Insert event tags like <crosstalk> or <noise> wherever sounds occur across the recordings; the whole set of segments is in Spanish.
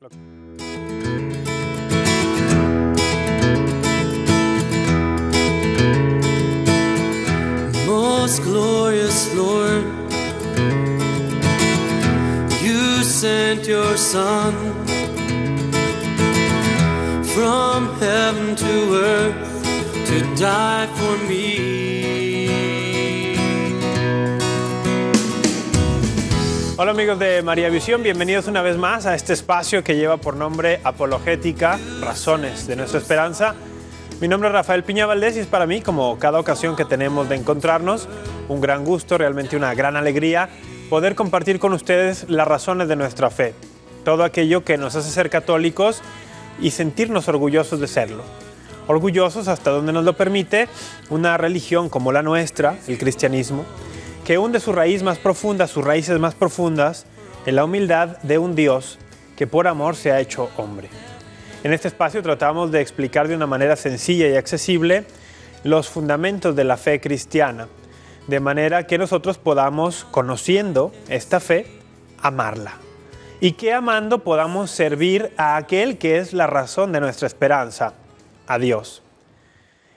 Look. Most glorious Lord, you sent your Son from heaven to earth to die for me. Hola amigos de María Visión, bienvenidos una vez más a este espacio que lleva por nombre Apologética, Razones de nuestra esperanza. Mi nombre es Rafael Piña Valdés y es para mí, como cada ocasión que tenemos de encontrarnos, un gran gusto, realmente una gran alegría poder compartir con ustedes las razones de nuestra fe, todo aquello que nos hace ser católicos y sentirnos orgullosos de serlo. Orgullosos hasta donde nos lo permite una religión como la nuestra, el cristianismo, que hunde su raíz más profunda, sus raíces más profundas, en la humildad de un Dios que por amor se ha hecho hombre. En este espacio tratamos de explicar de una manera sencilla y accesible los fundamentos de la fe cristiana, de manera que nosotros podamos, conociendo esta fe, amarla. Y que amando podamos servir a aquel que es la razón de nuestra esperanza, a Dios.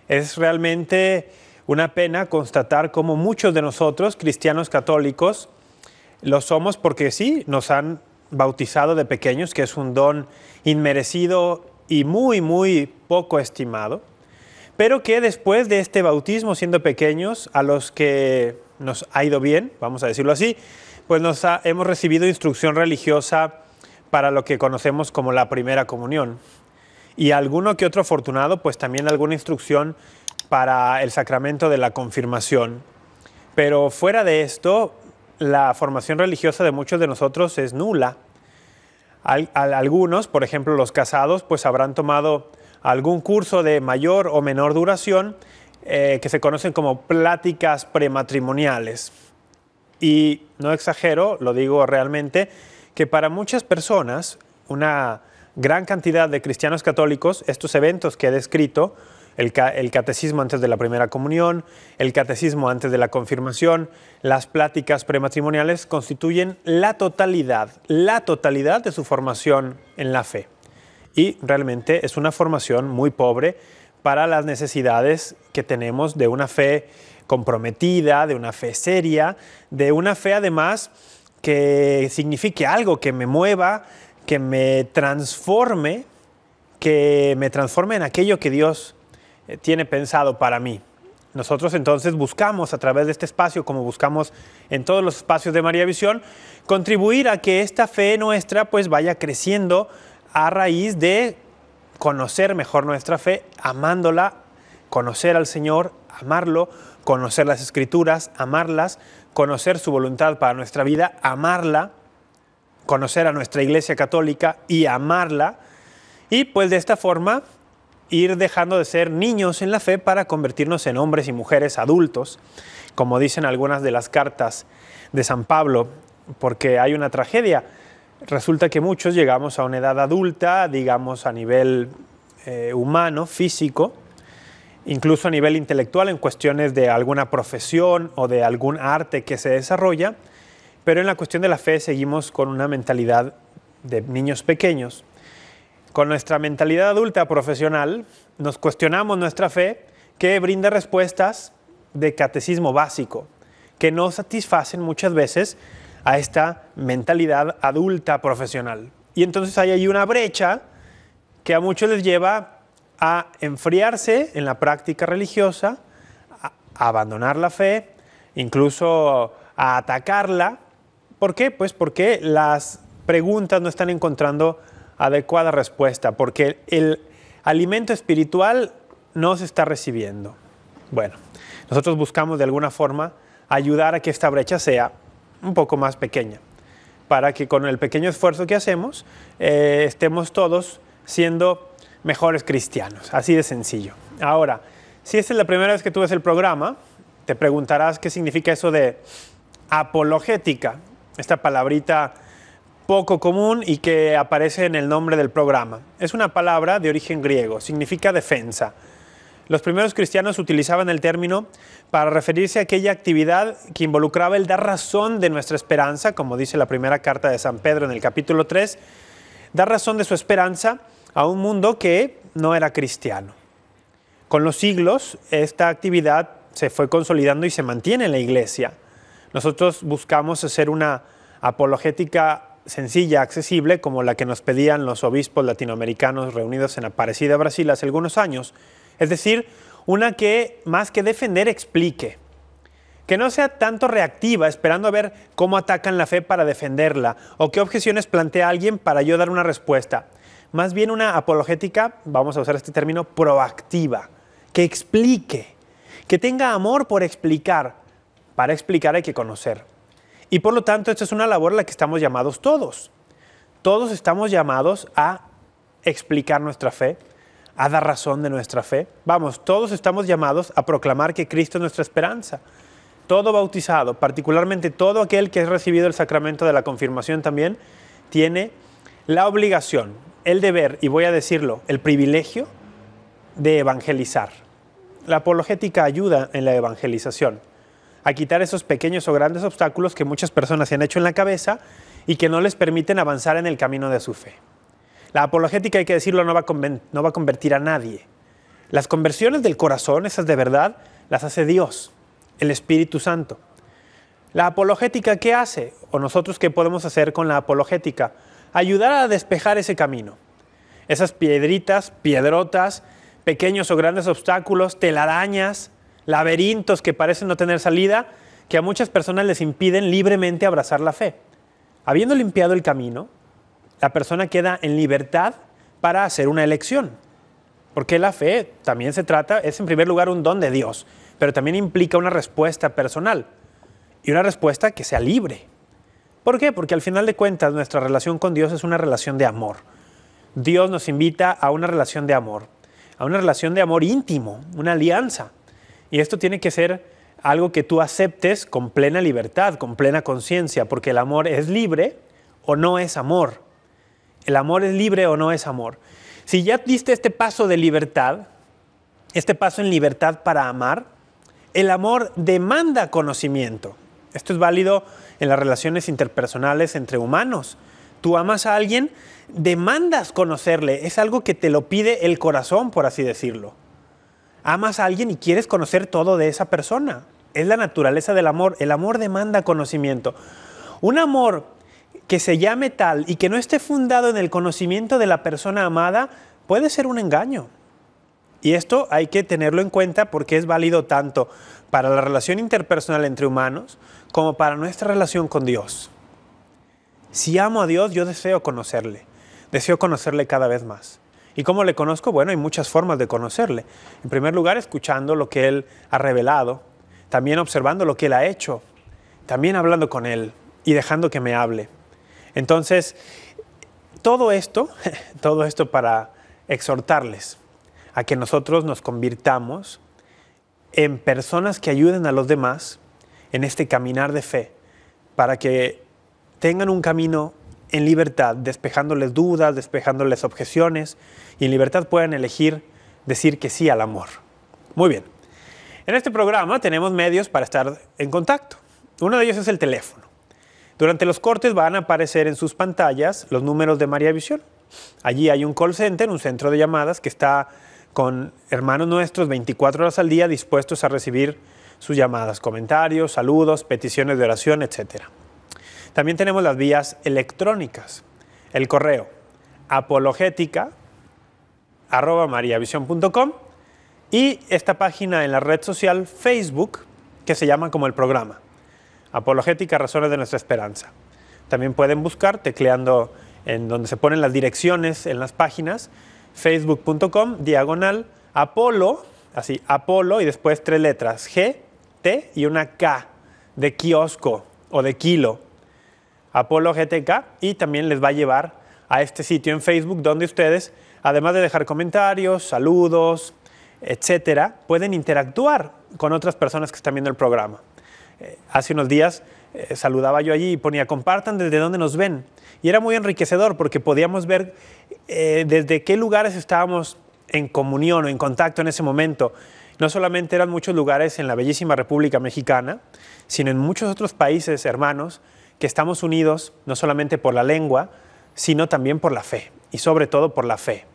Es realmente una pena constatar cómo muchos de nosotros, cristianos católicos, lo somos porque sí, nos han bautizado de pequeños, que es un don inmerecido y muy, muy poco estimado, pero que después de este bautismo siendo pequeños, a los que nos ha ido bien, vamos a decirlo así, pues nos hemos recibido instrucción religiosa para lo que conocemos como la primera comunión. Y alguno que otro afortunado, pues también alguna instrucción para el sacramento de la confirmación. Pero fuera de esto, la formación religiosa de muchos de nosotros es nula. algunos, por ejemplo los casados, pues habrán tomado algún curso de mayor o menor duración eh, que se conocen como pláticas prematrimoniales. Y no exagero, lo digo realmente, que para muchas personas, una gran cantidad de cristianos católicos, estos eventos que he descrito, el, catecismo antes de la primera comunión, el catecismo antes de la confirmación, las pláticas prematrimoniales constituyen la totalidad, la totalidad de su formación en la fe. Y realmente es una formación muy pobre para las necesidades que tenemos de una fe comprometida, de una fe seria, de una fe además que signifique algo, que me mueva, que me transforme, que me transforme en aquello que Dios eh, tiene pensado para mí. Nosotros entonces buscamos a través de este espacio, como buscamos en todos los espacios de María Visión, contribuir a que esta fe nuestra pues vaya creciendo a raíz de conocer mejor nuestra fe, amándola, conocer al Señor, amarlo, conocer las escrituras, amarlas, conocer su voluntad para nuestra vida, amarla, conocer a nuestra Iglesia Católica y amarla. Y pues de esta forma ir dejando de ser niños en la fe para convertirnos en hombres y mujeres adultos, como dicen algunas de las cartas de San Pablo, porque hay una tragedia. Resulta que muchos llegamos a una edad adulta, digamos a nivel eh, humano, físico, incluso a nivel intelectual en cuestiones de alguna profesión o de algún arte que se desarrolla, pero en la cuestión de la fe seguimos con una mentalidad de niños pequeños con nuestra mentalidad adulta profesional, nos cuestionamos nuestra fe que brinda respuestas de catecismo básico, que no satisfacen muchas veces a esta mentalidad adulta profesional. Y entonces hay ahí una brecha que a muchos les lleva a enfriarse en la práctica religiosa, a abandonar la fe, incluso a atacarla. ¿Por qué? Pues porque las preguntas no están encontrando adecuada respuesta, porque el alimento espiritual no se está recibiendo. Bueno, nosotros buscamos de alguna forma ayudar a que esta brecha sea un poco más pequeña, para que con el pequeño esfuerzo que hacemos eh, estemos todos siendo mejores cristianos, así de sencillo. Ahora, si esta es la primera vez que tú ves el programa, te preguntarás qué significa eso de apologética, esta palabrita poco común y que aparece en el nombre del programa. Es una palabra de origen griego, significa defensa. Los primeros cristianos utilizaban el término para referirse a aquella actividad que involucraba el dar razón de nuestra esperanza, como dice la primera carta de San Pedro en el capítulo 3, dar razón de su esperanza a un mundo que no era cristiano. Con los siglos, esta actividad se fue consolidando y se mantiene en la iglesia. Nosotros buscamos hacer una apologética sencilla, accesible, como la que nos pedían los obispos latinoamericanos reunidos en Aparecida, Brasil, hace algunos años. Es decir, una que más que defender explique, que no sea tanto reactiva, esperando a ver cómo atacan la fe para defenderla o qué objeciones plantea alguien para yo dar una respuesta. Más bien una apologética, vamos a usar este término, proactiva, que explique, que tenga amor por explicar. Para explicar hay que conocer. Y por lo tanto, esta es una labor a la que estamos llamados todos. Todos estamos llamados a explicar nuestra fe, a dar razón de nuestra fe. Vamos, todos estamos llamados a proclamar que Cristo es nuestra esperanza. Todo bautizado, particularmente todo aquel que ha recibido el sacramento de la confirmación también, tiene la obligación, el deber, y voy a decirlo, el privilegio de evangelizar. La apologética ayuda en la evangelización a quitar esos pequeños o grandes obstáculos que muchas personas se han hecho en la cabeza y que no les permiten avanzar en el camino de su fe. La apologética, hay que decirlo, no va, no va a convertir a nadie. Las conversiones del corazón, esas de verdad, las hace Dios, el Espíritu Santo. La apologética, ¿qué hace? ¿O nosotros qué podemos hacer con la apologética? Ayudar a despejar ese camino. Esas piedritas, piedrotas, pequeños o grandes obstáculos, telarañas, laberintos que parecen no tener salida, que a muchas personas les impiden libremente abrazar la fe. Habiendo limpiado el camino, la persona queda en libertad para hacer una elección. Porque la fe también se trata, es en primer lugar un don de Dios, pero también implica una respuesta personal y una respuesta que sea libre. ¿Por qué? Porque al final de cuentas nuestra relación con Dios es una relación de amor. Dios nos invita a una relación de amor, a una relación de amor íntimo, una alianza. Y esto tiene que ser algo que tú aceptes con plena libertad, con plena conciencia, porque el amor es libre o no es amor. El amor es libre o no es amor. Si ya diste este paso de libertad, este paso en libertad para amar, el amor demanda conocimiento. Esto es válido en las relaciones interpersonales entre humanos. Tú amas a alguien, demandas conocerle, es algo que te lo pide el corazón, por así decirlo amas a alguien y quieres conocer todo de esa persona. Es la naturaleza del amor. El amor demanda conocimiento. Un amor que se llame tal y que no esté fundado en el conocimiento de la persona amada puede ser un engaño. Y esto hay que tenerlo en cuenta porque es válido tanto para la relación interpersonal entre humanos como para nuestra relación con Dios. Si amo a Dios, yo deseo conocerle. Deseo conocerle cada vez más. ¿Y cómo le conozco? Bueno, hay muchas formas de conocerle. En primer lugar, escuchando lo que Él ha revelado, también observando lo que Él ha hecho, también hablando con Él y dejando que me hable. Entonces, todo esto, <laughs> todo esto para exhortarles a que nosotros nos convirtamos en personas que ayuden a los demás en este caminar de fe, para que tengan un camino en libertad, despejándoles dudas, despejándoles objeciones, y en libertad puedan elegir decir que sí al amor. Muy bien. En este programa tenemos medios para estar en contacto. Uno de ellos es el teléfono. Durante los cortes van a aparecer en sus pantallas los números de María Visión. Allí hay un call center, un centro de llamadas que está con hermanos nuestros 24 horas al día dispuestos a recibir sus llamadas, comentarios, saludos, peticiones de oración, etcétera. También tenemos las vías electrónicas, el correo apologética arroba y esta página en la red social Facebook que se llama como el programa, Apologética Razones de Nuestra Esperanza. También pueden buscar tecleando en donde se ponen las direcciones en las páginas, facebook.com diagonal Apolo, así Apolo y después tres letras, G, T y una K de kiosco o de kilo Apolo GTK y también les va a llevar a este sitio en Facebook donde ustedes, además de dejar comentarios, saludos, etcétera, pueden interactuar con otras personas que están viendo el programa. Eh, hace unos días eh, saludaba yo allí y ponía compartan desde dónde nos ven. Y era muy enriquecedor porque podíamos ver eh, desde qué lugares estábamos en comunión o en contacto en ese momento. No solamente eran muchos lugares en la bellísima República Mexicana, sino en muchos otros países hermanos que estamos unidos no solamente por la lengua, sino también por la fe, y sobre todo por la fe.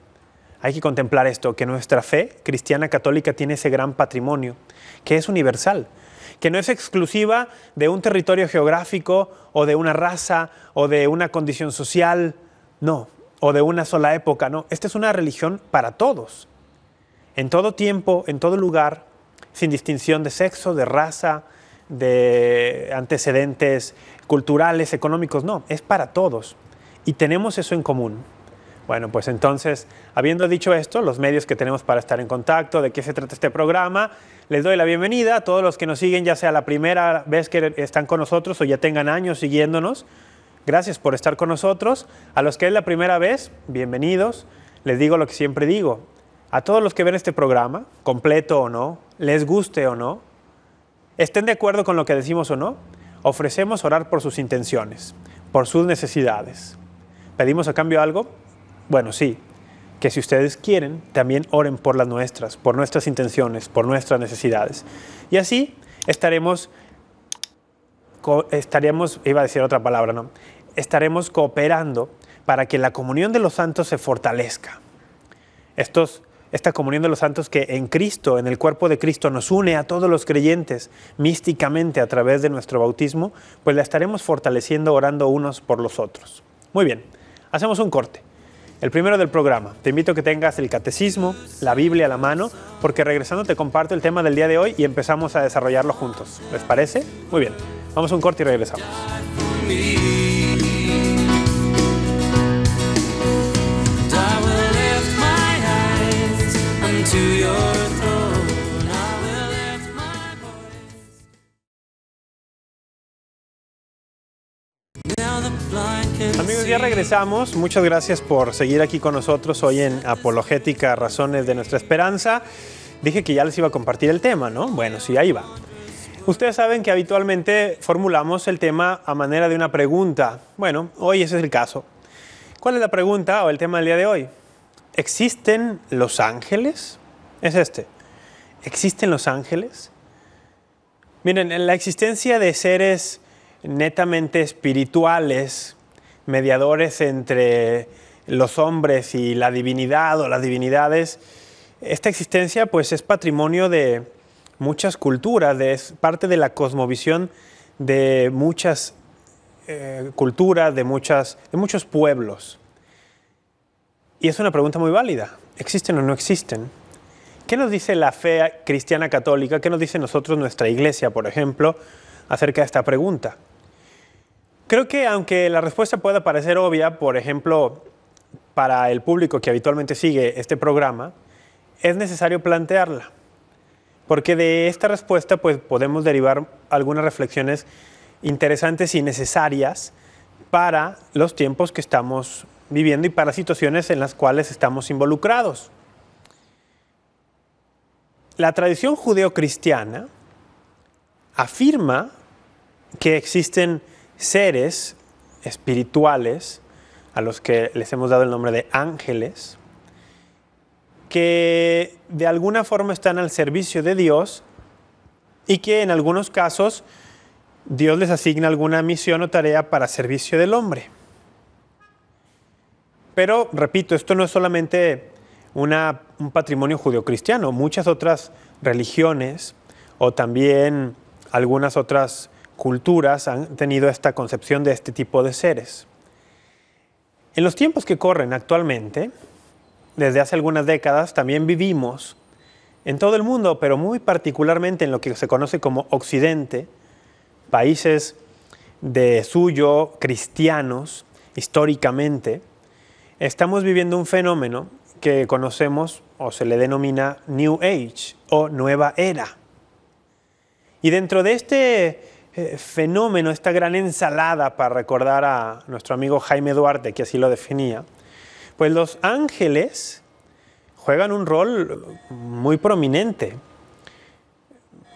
Hay que contemplar esto, que nuestra fe cristiana católica tiene ese gran patrimonio, que es universal, que no es exclusiva de un territorio geográfico o de una raza o de una condición social, no, o de una sola época, no. Esta es una religión para todos, en todo tiempo, en todo lugar, sin distinción de sexo, de raza, de antecedentes culturales, económicos, no, es para todos. Y tenemos eso en común. Bueno, pues entonces, habiendo dicho esto, los medios que tenemos para estar en contacto, de qué se trata este programa, les doy la bienvenida a todos los que nos siguen, ya sea la primera vez que están con nosotros o ya tengan años siguiéndonos. Gracias por estar con nosotros. A los que es la primera vez, bienvenidos. Les digo lo que siempre digo. A todos los que ven este programa, completo o no, les guste o no, Estén de acuerdo con lo que decimos o no, ofrecemos orar por sus intenciones, por sus necesidades. ¿Pedimos a cambio algo? Bueno, sí, que si ustedes quieren, también oren por las nuestras, por nuestras intenciones, por nuestras necesidades. Y así estaremos, estaremos iba a decir otra palabra, ¿no? Estaremos cooperando para que la comunión de los santos se fortalezca. Estos esta comunión de los santos que en Cristo, en el cuerpo de Cristo, nos une a todos los creyentes místicamente a través de nuestro bautismo, pues la estaremos fortaleciendo orando unos por los otros. Muy bien, hacemos un corte. El primero del programa. Te invito a que tengas el catecismo, la Biblia a la mano, porque regresando te comparto el tema del día de hoy y empezamos a desarrollarlo juntos. ¿Les parece? Muy bien. Vamos a un corte y regresamos. ya regresamos. Muchas gracias por seguir aquí con nosotros hoy en Apologética, Razones de nuestra Esperanza. Dije que ya les iba a compartir el tema, ¿no? Bueno, sí, ahí va. Ustedes saben que habitualmente formulamos el tema a manera de una pregunta. Bueno, hoy ese es el caso. ¿Cuál es la pregunta o el tema del día de hoy? ¿Existen los ángeles? Es este. ¿Existen los ángeles? Miren, en la existencia de seres netamente espirituales, mediadores entre los hombres y la divinidad o las divinidades, esta existencia pues es patrimonio de muchas culturas, es parte de la cosmovisión de muchas eh, culturas, de, de muchos pueblos. Y es una pregunta muy válida. ¿Existen o no existen? ¿Qué nos dice la fe cristiana católica? ¿Qué nos dice nosotros nuestra iglesia, por ejemplo, acerca de esta pregunta? Creo que aunque la respuesta pueda parecer obvia, por ejemplo, para el público que habitualmente sigue este programa, es necesario plantearla. Porque de esta respuesta pues, podemos derivar algunas reflexiones interesantes y necesarias para los tiempos que estamos viviendo y para situaciones en las cuales estamos involucrados. La tradición judeocristiana afirma que existen seres espirituales a los que les hemos dado el nombre de ángeles, que de alguna forma están al servicio de Dios y que en algunos casos Dios les asigna alguna misión o tarea para servicio del hombre. Pero, repito, esto no es solamente un patrimonio judeocristiano, muchas otras religiones o también algunas otras culturas han tenido esta concepción de este tipo de seres. En los tiempos que corren actualmente, desde hace algunas décadas, también vivimos en todo el mundo, pero muy particularmente en lo que se conoce como Occidente, países de suyo cristianos históricamente, estamos viviendo un fenómeno que conocemos o se le denomina New Age o Nueva Era. Y dentro de este eh, fenómeno, esta gran ensalada, para recordar a nuestro amigo Jaime Duarte, que así lo definía, pues los ángeles juegan un rol muy prominente.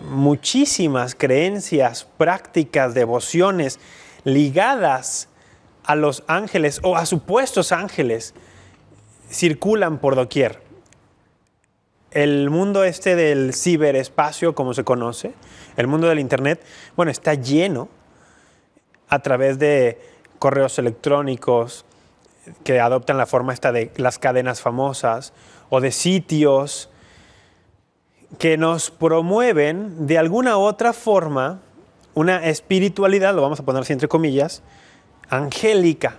Muchísimas creencias, prácticas, devociones ligadas a los ángeles o a supuestos ángeles circulan por doquier el mundo este del ciberespacio, como se conoce, el mundo del Internet, bueno, está lleno a través de correos electrónicos que adoptan la forma esta de las cadenas famosas o de sitios que nos promueven de alguna u otra forma una espiritualidad, lo vamos a poner así entre comillas, angélica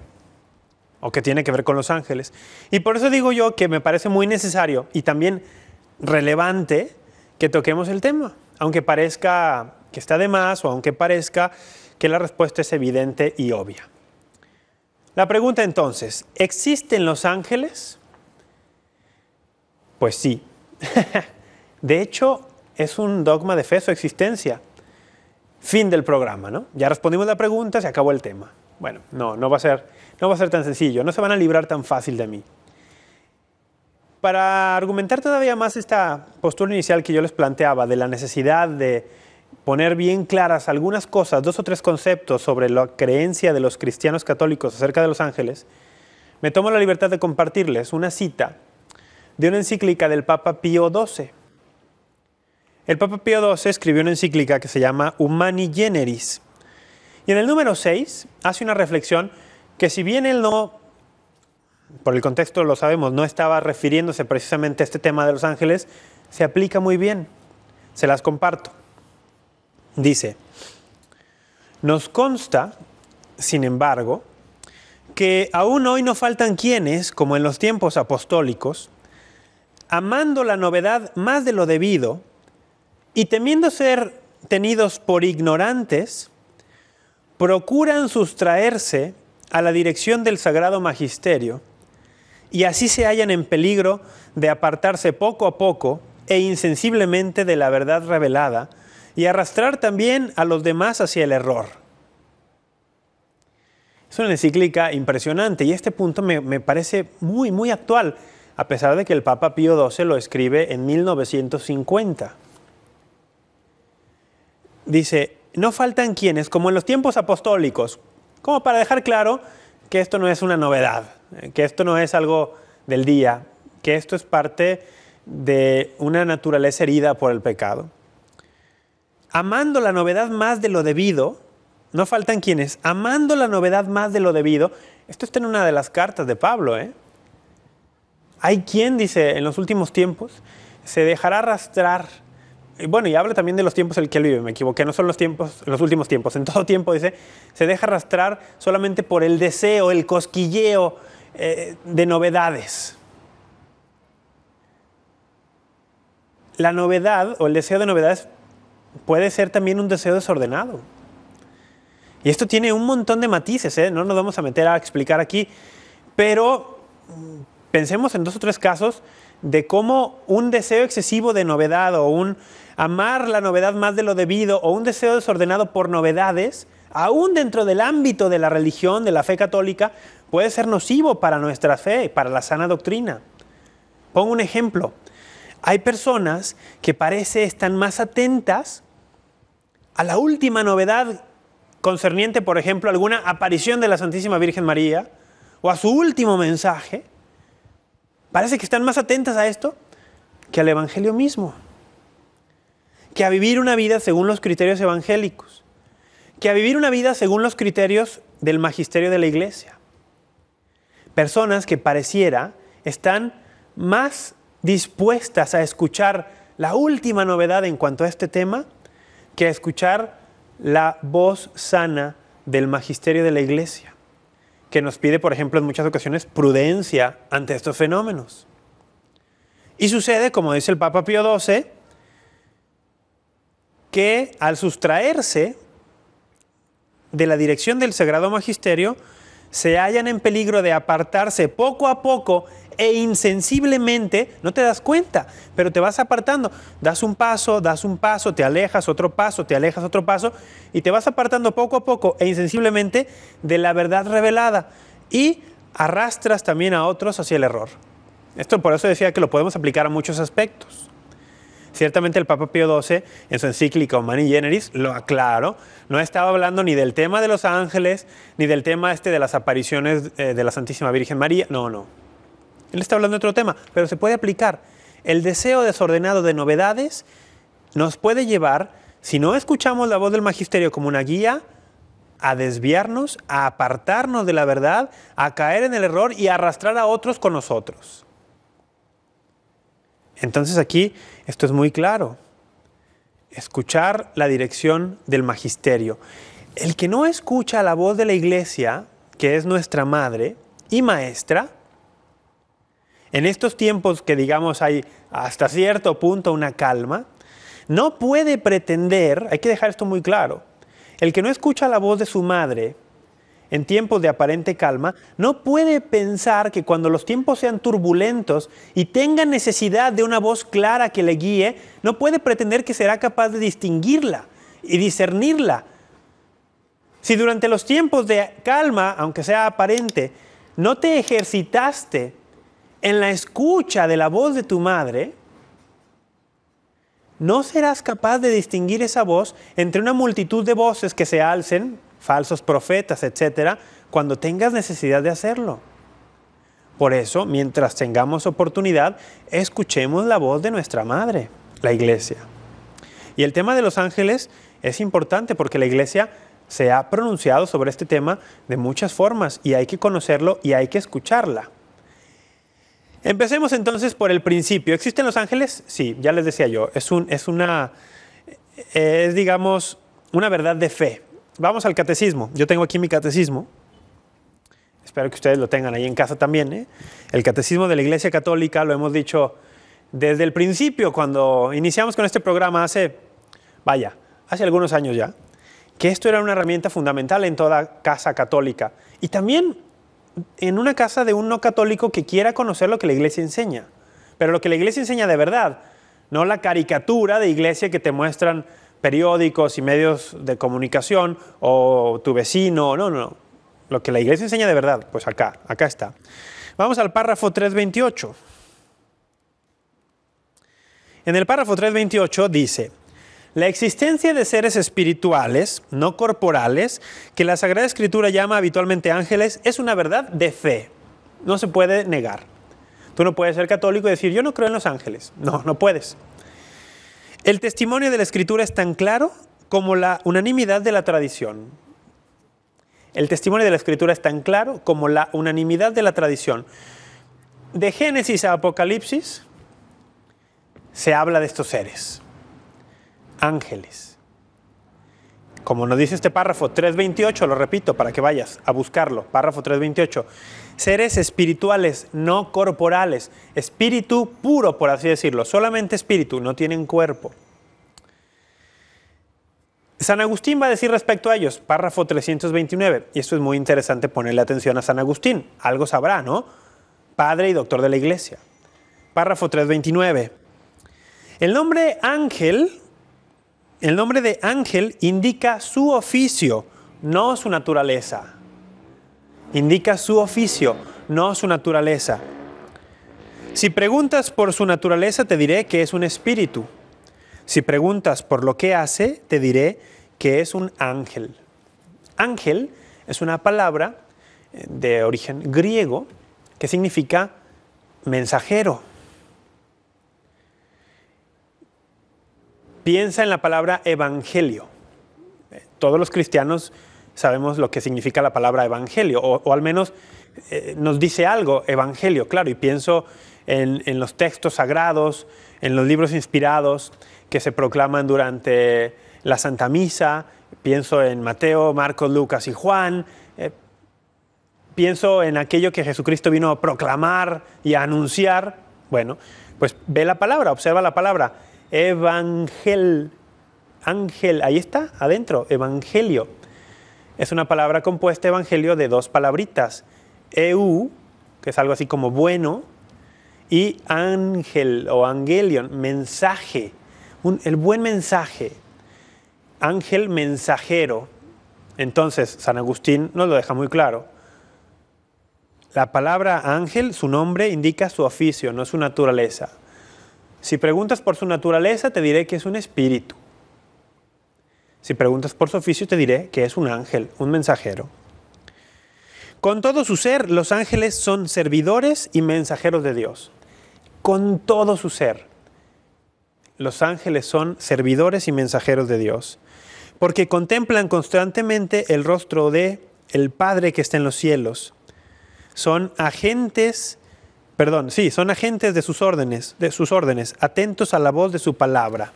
o que tiene que ver con los ángeles. Y por eso digo yo que me parece muy necesario y también relevante que toquemos el tema, aunque parezca que está de más o aunque parezca que la respuesta es evidente y obvia. La pregunta entonces, ¿existen los ángeles? Pues sí. <laughs> de hecho, es un dogma de fe su existencia. Fin del programa, ¿no? Ya respondimos la pregunta, se acabó el tema. Bueno, no, no va a ser, no va a ser tan sencillo, no se van a librar tan fácil de mí. Para argumentar todavía más esta postura inicial que yo les planteaba de la necesidad de poner bien claras algunas cosas, dos o tres conceptos sobre la creencia de los cristianos católicos acerca de los ángeles, me tomo la libertad de compartirles una cita de una encíclica del Papa Pío XII. El Papa Pío XII escribió una encíclica que se llama Humani Generis. Y en el número 6 hace una reflexión que si bien él no por el contexto lo sabemos, no estaba refiriéndose precisamente a este tema de los ángeles, se aplica muy bien. Se las comparto. Dice, nos consta, sin embargo, que aún hoy no faltan quienes, como en los tiempos apostólicos, amando la novedad más de lo debido y temiendo ser tenidos por ignorantes, procuran sustraerse a la dirección del sagrado magisterio y así se hallan en peligro de apartarse poco a poco e insensiblemente de la verdad revelada y arrastrar también a los demás hacia el error. Es una encíclica impresionante y este punto me, parece muy, muy actual, a pesar de que el Papa Pío XII lo escribe en 1950. Dice, no faltan quienes, como en los tiempos apostólicos, como para dejar claro que esto no es una novedad que esto no es algo del día, que esto es parte de una naturaleza herida por el pecado. Amando la novedad más de lo debido, no faltan quienes, amando la novedad más de lo debido, esto está en una de las cartas de Pablo, ¿eh? Hay quien, dice, en los últimos tiempos, se dejará arrastrar bueno, y habla también de los tiempos en el que vive, me equivoqué, no son los tiempos, los últimos tiempos, en todo tiempo dice, se deja arrastrar solamente por el deseo, el cosquilleo, eh, de novedades. La novedad o el deseo de novedades puede ser también un deseo desordenado. Y esto tiene un montón de matices, ¿eh? no nos vamos a meter a explicar aquí, pero mm, pensemos en dos o tres casos de cómo un deseo excesivo de novedad o un amar la novedad más de lo debido o un deseo desordenado por novedades aún dentro del ámbito de la religión, de la fe católica, puede ser nocivo para nuestra fe, y para la sana doctrina. Pongo un ejemplo. Hay personas que parece están más atentas a la última novedad concerniente, por ejemplo, alguna aparición de la Santísima Virgen María o a su último mensaje. Parece que están más atentas a esto que al Evangelio mismo, que a vivir una vida según los criterios evangélicos que a vivir una vida según los criterios del magisterio de la iglesia. Personas que pareciera están más dispuestas a escuchar la última novedad en cuanto a este tema que a escuchar la voz sana del magisterio de la iglesia, que nos pide, por ejemplo, en muchas ocasiones prudencia ante estos fenómenos. Y sucede, como dice el Papa Pío XII, que al sustraerse de la dirección del Sagrado Magisterio se hallan en peligro de apartarse poco a poco e insensiblemente, no te das cuenta, pero te vas apartando. Das un paso, das un paso, te alejas otro paso, te alejas otro paso, y te vas apartando poco a poco e insensiblemente de la verdad revelada. Y arrastras también a otros hacia el error. Esto por eso decía que lo podemos aplicar a muchos aspectos ciertamente el Papa Pío XII, en su encíclica Humani Generis, lo aclaró, no estaba hablando ni del tema de los ángeles, ni del tema este de las apariciones eh, de la Santísima Virgen María, no, no. Él está hablando de otro tema, pero se puede aplicar. El deseo desordenado de novedades nos puede llevar, si no escuchamos la voz del magisterio como una guía, a desviarnos, a apartarnos de la verdad, a caer en el error y a arrastrar a otros con nosotros. Entonces aquí esto es muy claro. Escuchar la dirección del magisterio. El que no escucha la voz de la iglesia, que es nuestra madre y maestra, en estos tiempos que digamos hay hasta cierto punto una calma, no puede pretender, hay que dejar esto muy claro, el que no escucha la voz de su madre en tiempos de aparente calma, no puede pensar que cuando los tiempos sean turbulentos y tenga necesidad de una voz clara que le guíe, no puede pretender que será capaz de distinguirla y discernirla. Si durante los tiempos de calma, aunque sea aparente, no te ejercitaste en la escucha de la voz de tu madre, no serás capaz de distinguir esa voz entre una multitud de voces que se alcen falsos profetas, etcétera, cuando tengas necesidad de hacerlo. Por eso, mientras tengamos oportunidad, escuchemos la voz de nuestra madre, la iglesia. Y el tema de los ángeles es importante porque la iglesia se ha pronunciado sobre este tema de muchas formas y hay que conocerlo y hay que escucharla. Empecemos entonces por el principio. ¿Existen los ángeles? Sí, ya les decía yo. Es, un, es una, es digamos, una verdad de fe. Vamos al catecismo. Yo tengo aquí mi catecismo. Espero que ustedes lo tengan ahí en casa también. ¿eh? El catecismo de la Iglesia Católica lo hemos dicho desde el principio, cuando iniciamos con este programa hace, vaya, hace algunos años ya, que esto era una herramienta fundamental en toda casa católica. Y también en una casa de un no católico que quiera conocer lo que la iglesia enseña. Pero lo que la iglesia enseña de verdad, no la caricatura de iglesia que te muestran periódicos y medios de comunicación o tu vecino, no, no, no. Lo que la iglesia enseña de verdad, pues acá, acá está. Vamos al párrafo 328. En el párrafo 328 dice, la existencia de seres espirituales, no corporales, que la Sagrada Escritura llama habitualmente ángeles, es una verdad de fe. No se puede negar. Tú no puedes ser católico y decir, yo no creo en los ángeles. No, no puedes. El testimonio de la escritura es tan claro como la unanimidad de la tradición. El testimonio de la escritura es tan claro como la unanimidad de la tradición. De Génesis a Apocalipsis se habla de estos seres, ángeles. Como nos dice este párrafo 328, lo repito para que vayas a buscarlo, párrafo 328, seres espirituales, no corporales, espíritu puro, por así decirlo, solamente espíritu, no tienen cuerpo. San Agustín va a decir respecto a ellos, párrafo 329, y esto es muy interesante ponerle atención a San Agustín, algo sabrá, ¿no? Padre y doctor de la iglesia. Párrafo 329. El nombre ángel, el nombre de ángel indica su oficio, no su naturaleza indica su oficio, no su naturaleza. Si preguntas por su naturaleza, te diré que es un espíritu. Si preguntas por lo que hace, te diré que es un ángel. Ángel es una palabra eh, de origen griego que significa mensajero. Piensa en la palabra evangelio. Eh, todos los cristianos sabemos lo que significa la palabra evangelio, o, al menos eh, nos dice algo evangelio, claro, y pienso en, los textos sagrados, en los libros inspirados que se proclaman durante la Santa Misa, pienso en Mateo, Marcos, Lucas y Juan, eh, pienso en aquello que Jesucristo vino a proclamar y a anunciar, bueno, pues ve la palabra, observa la palabra, evangel, ángel, ahí está, adentro, evangelio es una palabra compuesta, evangelio, de dos palabritas. EU, que es algo así como bueno, y ángel o angelion, mensaje, el buen mensaje. Ángel mensajero. Entonces, San Agustín nos lo deja muy claro. La palabra ángel, su nombre, indica su oficio, no su naturaleza. Si preguntas por su naturaleza, te diré que es un espíritu. Si preguntas por su oficio, te diré que es un ángel, un mensajero. Con todo su ser, los ángeles son servidores y mensajeros de Dios. Con todo su ser. Los ángeles son servidores y mensajeros de Dios, porque contemplan constantemente el rostro de el Padre que está en los cielos. Son agentes, perdón, sí, son agentes de sus órdenes, de sus órdenes, atentos a la voz de su palabra.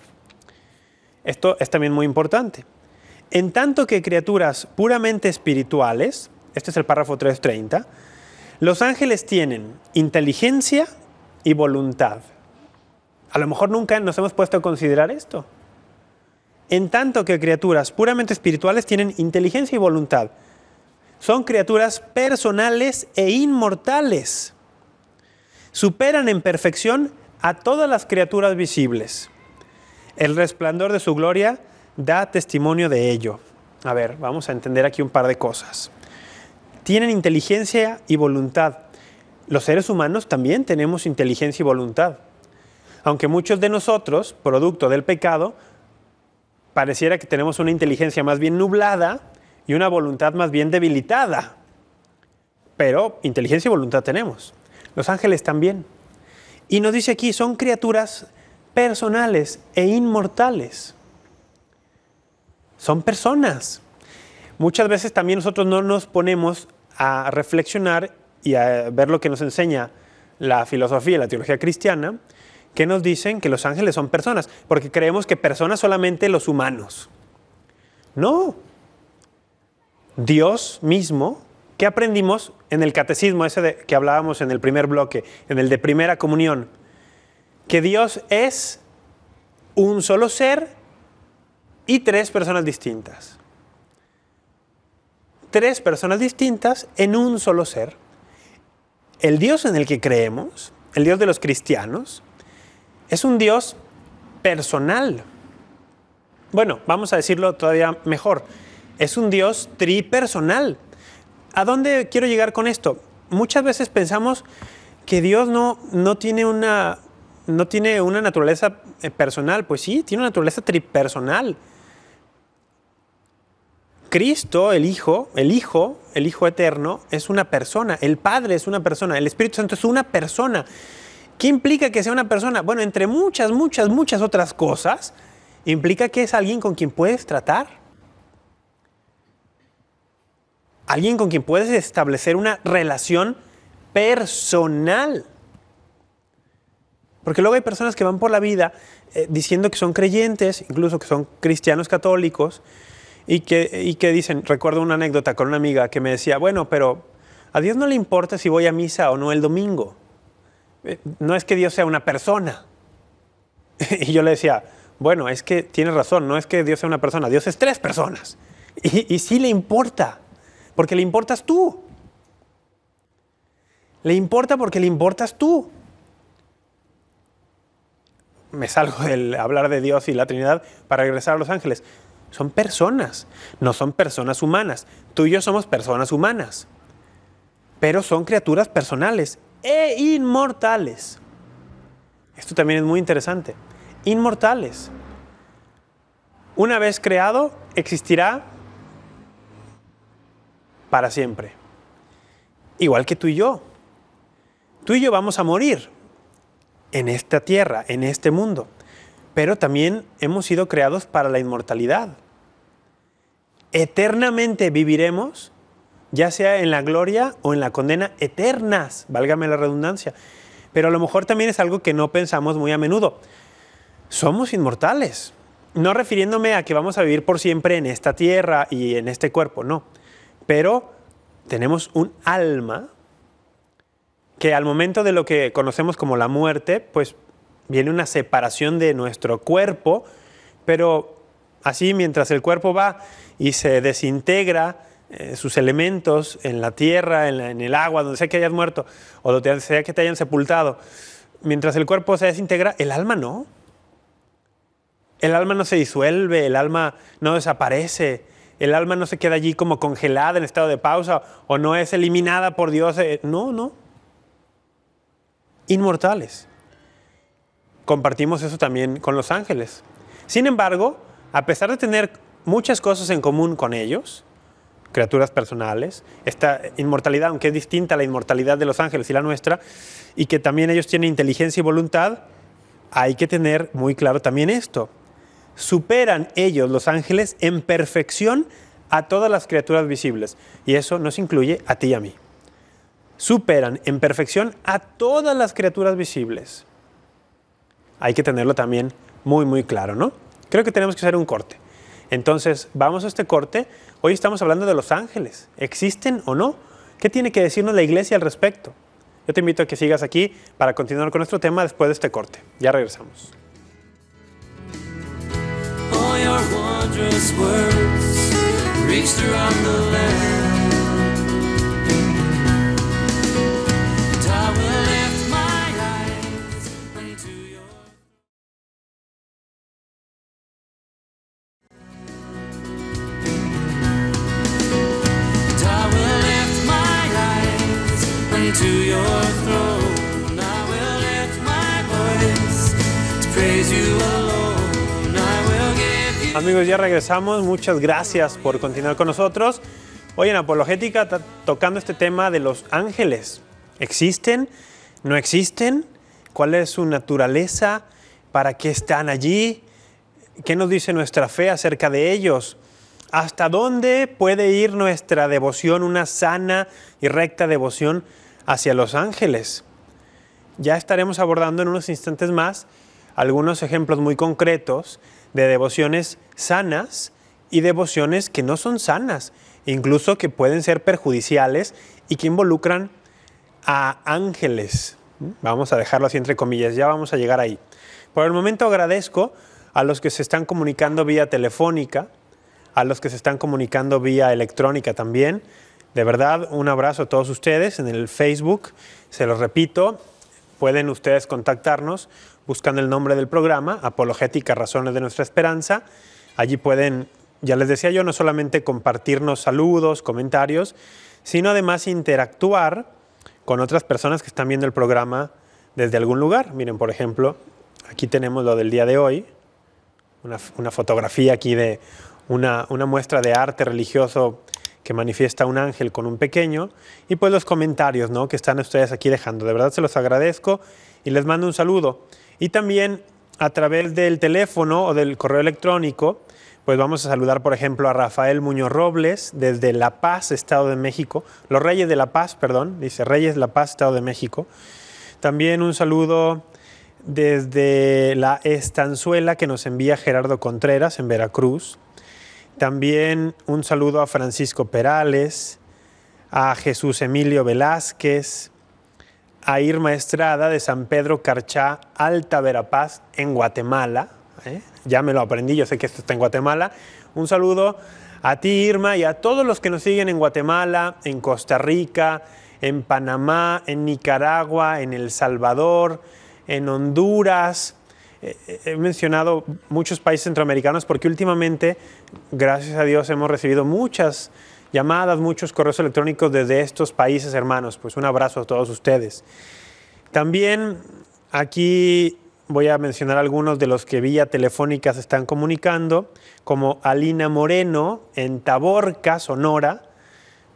Esto es también muy importante. En tanto que criaturas puramente espirituales, este es el párrafo 330, los ángeles tienen inteligencia y voluntad. A lo mejor nunca nos hemos puesto a considerar esto. En tanto que criaturas puramente espirituales tienen inteligencia y voluntad. Son criaturas personales e inmortales. Superan en perfección a todas las criaturas visibles. El resplandor de su gloria da testimonio de ello. A ver, vamos a entender aquí un par de cosas. Tienen inteligencia y voluntad. Los seres humanos también tenemos inteligencia y voluntad. Aunque muchos de nosotros, producto del pecado, pareciera que tenemos una inteligencia más bien nublada y una voluntad más bien debilitada. Pero inteligencia y voluntad tenemos. Los ángeles también. Y nos dice aquí, son criaturas personales e inmortales. Son personas. Muchas veces también nosotros no nos ponemos a reflexionar y a ver lo que nos enseña la filosofía y la teología cristiana, que nos dicen que los ángeles son personas, porque creemos que personas solamente los humanos. No. Dios mismo, ¿qué aprendimos en el catecismo ese que hablábamos en el primer bloque, en el de primera comunión? que Dios es un solo ser y tres personas distintas. Tres personas distintas en un solo ser. El Dios en el que creemos, el Dios de los cristianos, es un Dios personal. Bueno, vamos a decirlo todavía mejor. Es un Dios tripersonal. ¿A dónde quiero llegar con esto? Muchas veces pensamos que Dios no, no tiene una, no tiene una naturaleza eh, personal, pues sí, tiene una naturaleza tripersonal. Cristo, el Hijo, el Hijo, el Hijo eterno, es una persona, el Padre es una persona, el Espíritu Santo es una persona. ¿Qué implica que sea una persona? Bueno, entre muchas, muchas, muchas otras cosas, implica que es alguien con quien puedes tratar. Alguien con quien puedes establecer una relación personal. Porque luego hay personas que van por la vida eh, diciendo que son creyentes, incluso que son cristianos católicos, y que, que dicen, recuerdo una anécdota con una amiga que me decía, bueno, pero a Dios no le importa si voy a misa o no el domingo. Eh, no es que Dios sea una persona. <laughs> y yo le decía, bueno, es que tienes razón, no es que Dios sea una persona, Dios es tres personas. y sí le importa, porque le importas tú. Le importa porque le importas tú me salgo del hablar de Dios y la Trinidad para regresar a los ángeles. Son personas, no son personas humanas. Tú y yo somos personas humanas, pero son criaturas personales e inmortales. Esto también es muy interesante. Inmortales. Una vez creado, existirá para siempre. Igual que tú y yo. Tú y yo vamos a morir en esta tierra, en este mundo, pero también hemos sido creados para la inmortalidad. Eternamente viviremos, ya sea en la gloria o en la condena, eternas, válgame la redundancia. Pero a lo mejor también es algo que no pensamos muy a menudo. Somos inmortales. No refiriéndome a que vamos a vivir por siempre en esta tierra y en este cuerpo, no. Pero tenemos un alma que al momento de lo que conocemos como la muerte, pues viene una separación de nuestro cuerpo, pero así mientras el cuerpo va y se desintegra eh, sus elementos en la tierra, en, el agua, donde sea que hayas muerto o donde sea que te hayan sepultado, mientras el cuerpo se desintegra, el alma no. El alma no se disuelve, el alma no desaparece, el alma no se queda allí como congelada en estado de pausa o no es eliminada por Dios. Eh, no, no inmortales. Compartimos eso también con los ángeles. Sin embargo, a pesar de tener muchas cosas en común con ellos, criaturas personales, esta inmortalidad, aunque es distinta a la inmortalidad de los ángeles y la nuestra, y que también ellos tienen inteligencia y voluntad, hay que tener muy claro también esto. Superan ellos, los ángeles, en perfección a todas las criaturas visibles, y eso nos incluye a ti y a mí superan en perfección a todas las criaturas visibles. Hay que tenerlo también muy, muy claro, ¿no? Creo que tenemos que hacer un corte. Entonces, vamos a este corte. Hoy estamos hablando de los ángeles. ¿Existen o no? ¿Qué tiene que decirnos la iglesia al respecto? Yo te invito a que sigas aquí para continuar con nuestro tema después de este corte. Ya regresamos. Amigos, ya regresamos. Muchas gracias por continuar con nosotros. Hoy en Apologética tocando este tema de los ángeles. ¿Existen? ¿No existen? ¿Cuál es su naturaleza? ¿Para qué están allí? ¿Qué nos dice nuestra fe acerca de ellos? ¿Hasta dónde puede ir nuestra devoción, una sana y recta devoción hacia los ángeles? Ya estaremos abordando en unos instantes más algunos ejemplos muy concretos de devociones sanas y devociones que no son sanas, incluso que pueden ser perjudiciales y que involucran a ángeles. Vamos a dejarlo así entre comillas, ya vamos a llegar ahí. Por el momento agradezco a los que se están comunicando vía telefónica, a los que se están comunicando vía electrónica también. De verdad, un abrazo a todos ustedes en el Facebook. Se los repito, pueden ustedes contactarnos buscando el nombre del programa, Apologética Razones de Nuestra Esperanza. Allí pueden, ya les decía yo, no solamente compartirnos saludos, comentarios, sino además interactuar con otras personas que están viendo el programa desde algún lugar. Miren, por ejemplo, aquí tenemos lo del día de hoy, una, fotografía aquí de una, una muestra de arte religioso que manifiesta un ángel con un pequeño, y pues los comentarios ¿no? que están ustedes aquí dejando. De verdad se los agradezco y les mando un saludo. Y también a través del teléfono o del correo electrónico, pues vamos a saludar, por ejemplo, a Rafael Muñoz Robles desde La Paz, Estado de México, los Reyes de La Paz, perdón, dice Reyes de La Paz, Estado de México. También un saludo desde la Estanzuela que nos envía Gerardo Contreras en Veracruz. También un saludo a Francisco Perales, a Jesús Emilio Velázquez, a Irma Estrada de San Pedro Carchá, Alta Verapaz, en Guatemala. ¿eh? Ya me lo aprendí, yo sé que esto está en Guatemala. Un saludo a ti, Irma, y a todos los que nos siguen en Guatemala, en Costa Rica, en Panamá, en Nicaragua, en El Salvador, en Honduras. Eh, eh, he mencionado muchos países centroamericanos porque últimamente, gracias a Dios, hemos recibido muchas llamadas, muchos correos electrónicos desde estos países hermanos. Pues un abrazo a todos ustedes. También aquí voy a mencionar algunos de los que vía telefónica se están comunicando, como Alina Moreno en Taborca, Sonora.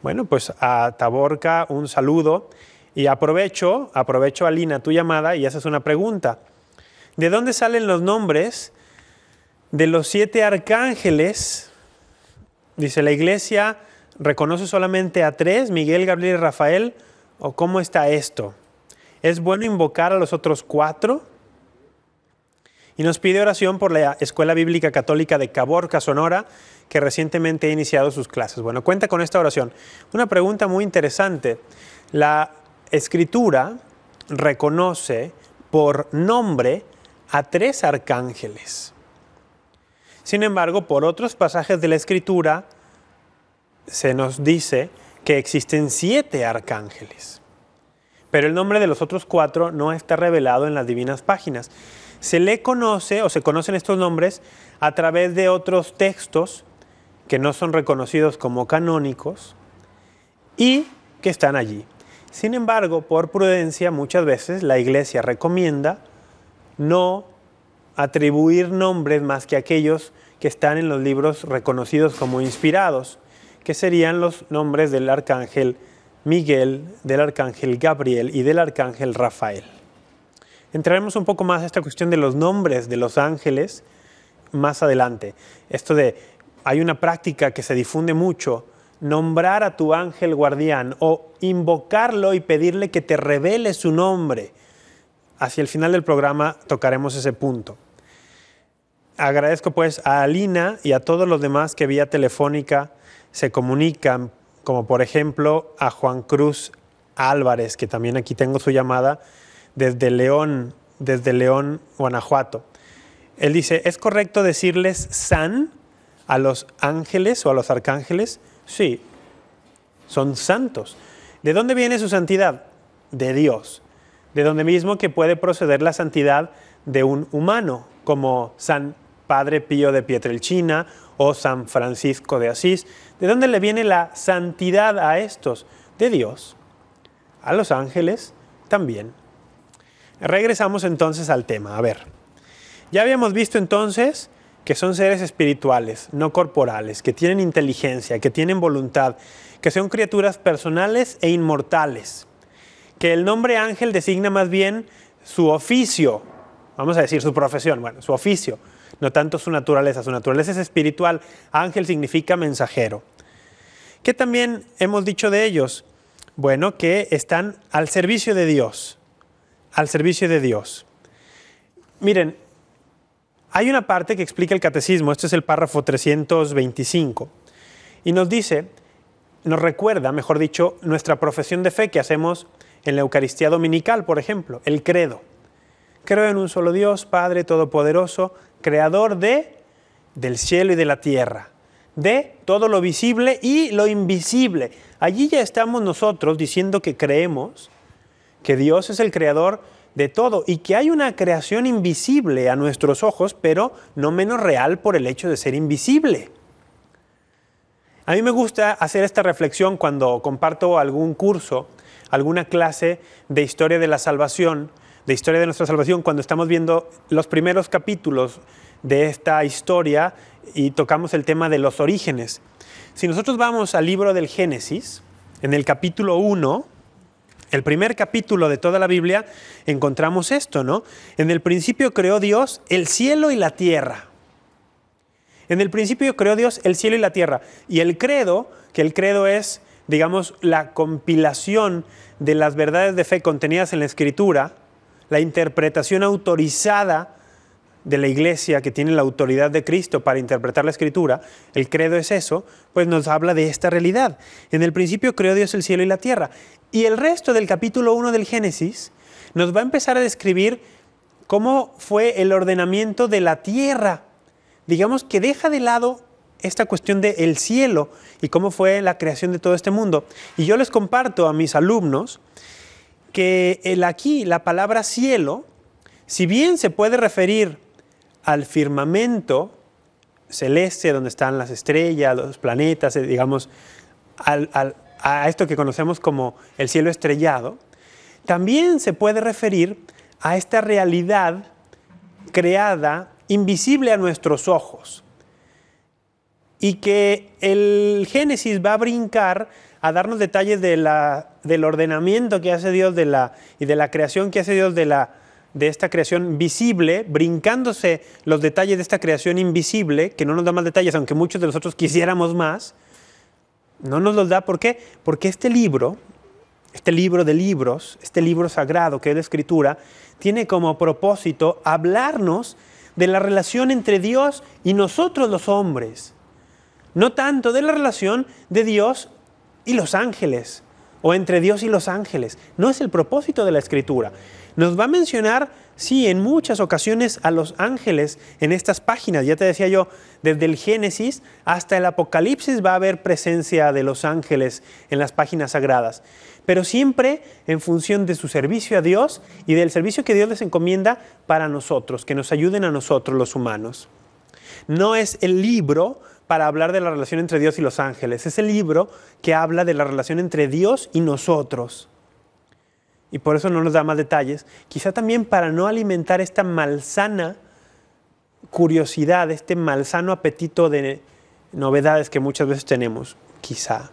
Bueno, pues a Taborca un saludo y aprovecho, aprovecho Alina tu llamada y haces una pregunta. ¿De dónde salen los nombres de los siete arcángeles? Dice la iglesia ¿Reconoce solamente a tres, Miguel, Gabriel y Rafael? ¿O cómo está esto? ¿Es bueno invocar a los otros cuatro? Y nos pide oración por la Escuela Bíblica Católica de Caborca, Sonora, que recientemente ha iniciado sus clases. Bueno, cuenta con esta oración. Una pregunta muy interesante. La escritura reconoce por nombre a tres arcángeles. Sin embargo, por otros pasajes de la escritura, se nos dice que existen siete arcángeles. Pero el nombre de los otros cuatro no está revelado en las divinas páginas. Se le conoce o se conocen estos nombres a través de otros textos que no son reconocidos como canónicos y que están allí. Sin embargo, por prudencia, muchas veces la iglesia recomienda no atribuir nombres más que aquellos que están en los libros reconocidos como inspirados que serían los nombres del arcángel Miguel, del arcángel Gabriel y del arcángel Rafael. Entraremos un poco más a esta cuestión de los nombres de los ángeles más adelante. Esto de, hay una práctica que se difunde mucho, nombrar a tu ángel guardián o invocarlo y pedirle que te revele su nombre. Hacia el final del programa tocaremos ese punto. Agradezco pues a Alina y a todos los demás que vía telefónica se comunican, como por ejemplo a Juan Cruz Álvarez, que también aquí tengo su llamada, desde León, desde León, Guanajuato. Él dice, ¿es correcto decirles san a los ángeles o a los arcángeles? Sí, son santos. ¿De dónde viene su santidad? De Dios. De donde mismo que puede proceder la santidad de un humano, como San Padre Pío de Pietrelchina o San Francisco de Asís. ¿De dónde le viene la santidad a estos? De Dios, a los ángeles también. Regresamos entonces al tema. A ver, ya habíamos visto entonces que son seres espirituales, no corporales, que tienen inteligencia, que tienen voluntad, que son criaturas personales e inmortales, que el nombre ángel designa más bien su oficio, vamos a decir su profesión, bueno, su oficio, no tanto su naturaleza, su naturaleza es espiritual. Ángel significa mensajero. ¿Qué también hemos dicho de ellos? Bueno, que están al servicio de Dios, al servicio de Dios. Miren, hay una parte que explica el catecismo, este es el párrafo 325, y nos dice, nos recuerda, mejor dicho, nuestra profesión de fe que hacemos en la Eucaristía Dominical, por ejemplo, el credo. Creo en un solo Dios, Padre Todopoderoso, creador de del cielo y de la tierra, de todo lo visible y lo invisible. Allí ya estamos nosotros diciendo que creemos que Dios es el creador de todo y que hay una creación invisible a nuestros ojos, pero no menos real por el hecho de ser invisible. A mí me gusta hacer esta reflexión cuando comparto algún curso, alguna clase de historia de la salvación de historia de nuestra salvación, cuando estamos viendo los primeros capítulos de esta historia y tocamos el tema de los orígenes. Si nosotros vamos al libro del Génesis, en el capítulo 1, el primer capítulo de toda la Biblia, encontramos esto, ¿no? En el principio creó Dios el cielo y la tierra. En el principio creó Dios el cielo y la tierra. Y el credo, que el credo es, digamos, la compilación de las verdades de fe contenidas en la escritura, la interpretación autorizada de la iglesia que tiene la autoridad de Cristo para interpretar la escritura, el credo es eso, pues nos habla de esta realidad. En el principio creó Dios el cielo y la tierra. Y el resto del capítulo 1 del Génesis nos va a empezar a describir cómo fue el ordenamiento de la tierra. Digamos que deja de lado esta cuestión del cielo y cómo fue la creación de todo este mundo. Y yo les comparto a mis alumnos que el aquí, la palabra cielo, si bien se puede referir al firmamento celeste, donde están las estrellas, los planetas, eh, digamos, a esto que conocemos como el cielo estrellado, también se puede referir a esta realidad creada, invisible a nuestros ojos, y que el Génesis va a brincar a darnos detalles del ordenamiento que hace Dios de la, y de la creación que hace Dios de, de esta creación visible, brincándose los detalles de esta creación invisible, que no nos da más detalles, aunque muchos de nosotros quisiéramos más, no nos los da. ¿Por qué? Porque este libro, este libro de libros, este libro sagrado que es la escritura, tiene como propósito hablarnos de la relación entre Dios y nosotros los hombres. No tanto de la relación de Dios y los ángeles, o entre Dios y los ángeles. No es el propósito de la escritura. Nos va a mencionar, sí, en muchas ocasiones a los ángeles en estas páginas. Ya te decía yo, desde el Génesis hasta el Apocalipsis va a haber presencia de los ángeles en las páginas sagradas. Pero siempre en función de su servicio a Dios y del servicio que Dios les encomienda para nosotros, que nos ayuden a nosotros los humanos. No es el libro, para hablar de la relación entre Dios y los ángeles. Es el libro que habla de la relación entre Dios y nosotros. Y por eso no nos da más detalles. Quizá también para no alimentar esta malsana curiosidad, este malsano apetito de novedades que muchas veces tenemos. Quizá.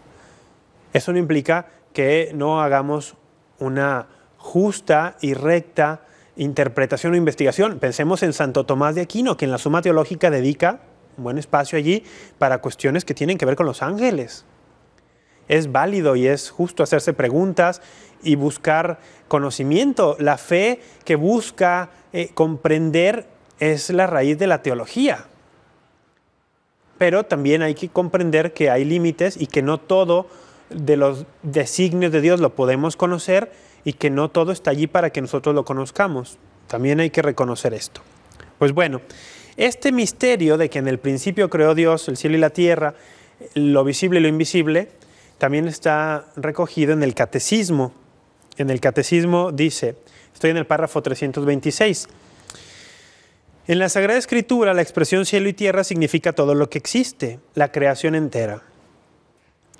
Eso no implica que no hagamos una justa y recta interpretación o investigación. Pensemos en Santo Tomás de Aquino, que en la Suma Teológica dedica un buen espacio allí para cuestiones que tienen que ver con los ángeles. Es válido y es justo hacerse preguntas y buscar conocimiento. La fe que busca eh, comprender es la raíz de la teología. Pero también hay que comprender que hay límites y que no todo de los designios de Dios lo podemos conocer y que no todo está allí para que nosotros lo conozcamos. También hay que reconocer esto. Pues bueno, este misterio de que en el principio creó Dios el cielo y la tierra, lo visible y lo invisible, también está recogido en el catecismo. En el catecismo dice, estoy en el párrafo 326, en la Sagrada Escritura la expresión cielo y tierra significa todo lo que existe, la creación entera.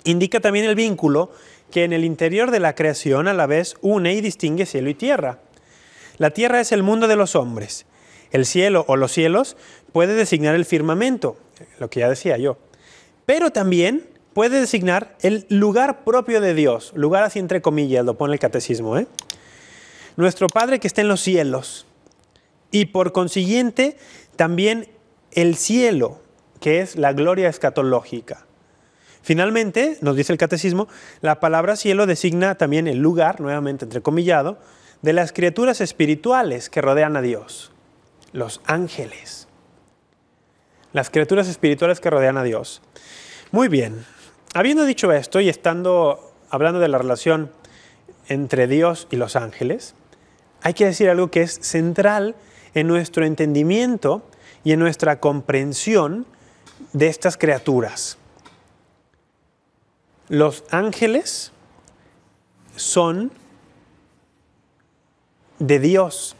Indica también el vínculo que en el interior de la creación a la vez une y distingue cielo y tierra. La tierra es el mundo de los hombres el cielo o los cielos, puede designar el firmamento, lo que ya decía yo. Pero también puede designar el lugar propio de Dios, lugar así entre comillas, lo pone el catecismo. ¿eh? Nuestro Padre que está en los cielos. Y por consiguiente, también el cielo, que es la gloria escatológica. Finalmente, nos dice el catecismo, la palabra cielo designa también el lugar, nuevamente entrecomillado, de las criaturas espirituales que rodean a Dios los ángeles, las criaturas espirituales que rodean a Dios. Muy bien, habiendo dicho esto y estando hablando de la relación entre Dios y los ángeles, hay que decir algo que es central en nuestro entendimiento y en nuestra comprensión de estas criaturas. Los ángeles son de Dios.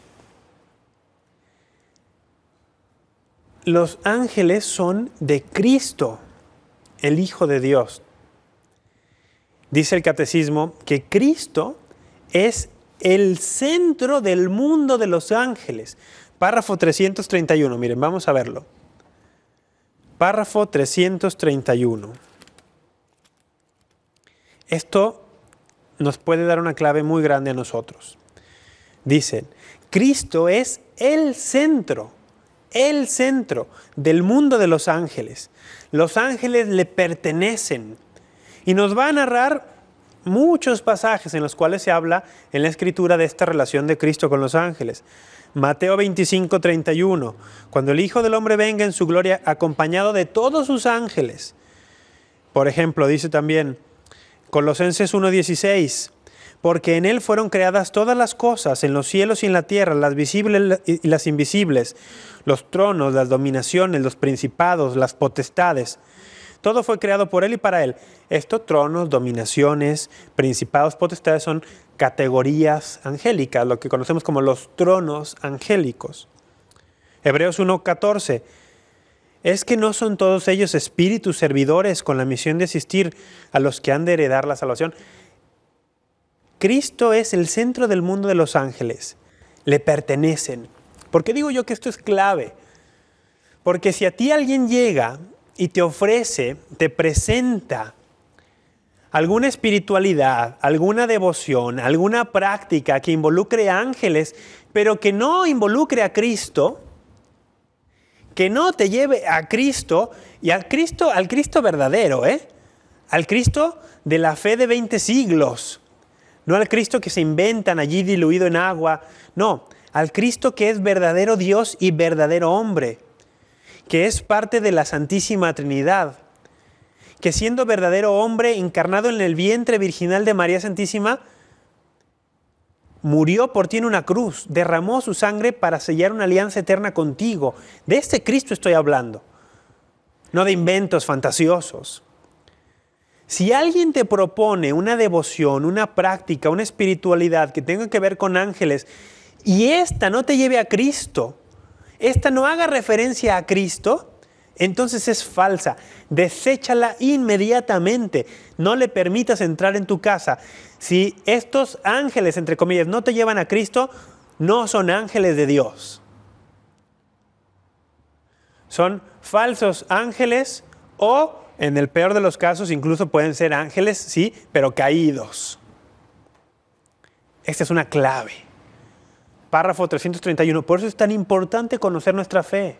los ángeles son de Cristo, el Hijo de Dios. Dice el catecismo que Cristo es el centro del mundo de los ángeles. Párrafo 331, miren, vamos a verlo. Párrafo 331. Esto nos puede dar una clave muy grande a nosotros. Dicen, Cristo es el centro el centro del mundo de los ángeles. Los ángeles le pertenecen. Y nos va a narrar muchos pasajes en los cuales se habla en la escritura de esta relación de Cristo con los ángeles. Mateo 25, 31. Cuando el Hijo del Hombre venga en su gloria acompañado de todos sus ángeles. Por ejemplo, dice también Colosenses 1.16 porque en Él fueron creadas todas las cosas, en los cielos y en la tierra, las visibles y las invisibles, los tronos, las dominaciones, los principados, las potestades. Todo fue creado por Él y para Él. Estos tronos, dominaciones, principados, potestades son categorías angélicas, lo que conocemos como los tronos angélicos. Hebreos 1.14. ¿Es que no son todos ellos espíritus servidores con la misión de asistir a los que han de heredar la salvación? Cristo es el centro del mundo de los ángeles. Le pertenecen. ¿Por qué digo yo que esto es clave? Porque si a ti alguien llega y te ofrece, te presenta alguna espiritualidad, alguna devoción, alguna práctica que involucre ángeles, pero que no involucre a Cristo, que no te lleve a Cristo y al Cristo, al Cristo verdadero, ¿eh? al Cristo de la fe de 20 siglos, no al Cristo que se inventan allí diluido en agua, no, al Cristo que es verdadero Dios y verdadero hombre, que es parte de la Santísima Trinidad, que siendo verdadero hombre encarnado en el vientre virginal de María Santísima, murió por ti en una cruz, derramó su sangre para sellar una alianza eterna contigo. De este Cristo estoy hablando, no de inventos fantasiosos. Si alguien te propone una devoción, una práctica, una espiritualidad que tenga que ver con ángeles y esta no te lleve a Cristo, esta no haga referencia a Cristo, entonces es falsa. Deséchala inmediatamente. No le permitas entrar en tu casa. Si estos ángeles, entre comillas, no te llevan a Cristo, no son ángeles de Dios. Son falsos ángeles o en el peor de los casos, incluso pueden ser ángeles, sí, pero caídos. Esta es una clave. Párrafo 331. Por eso es tan importante conocer nuestra fe.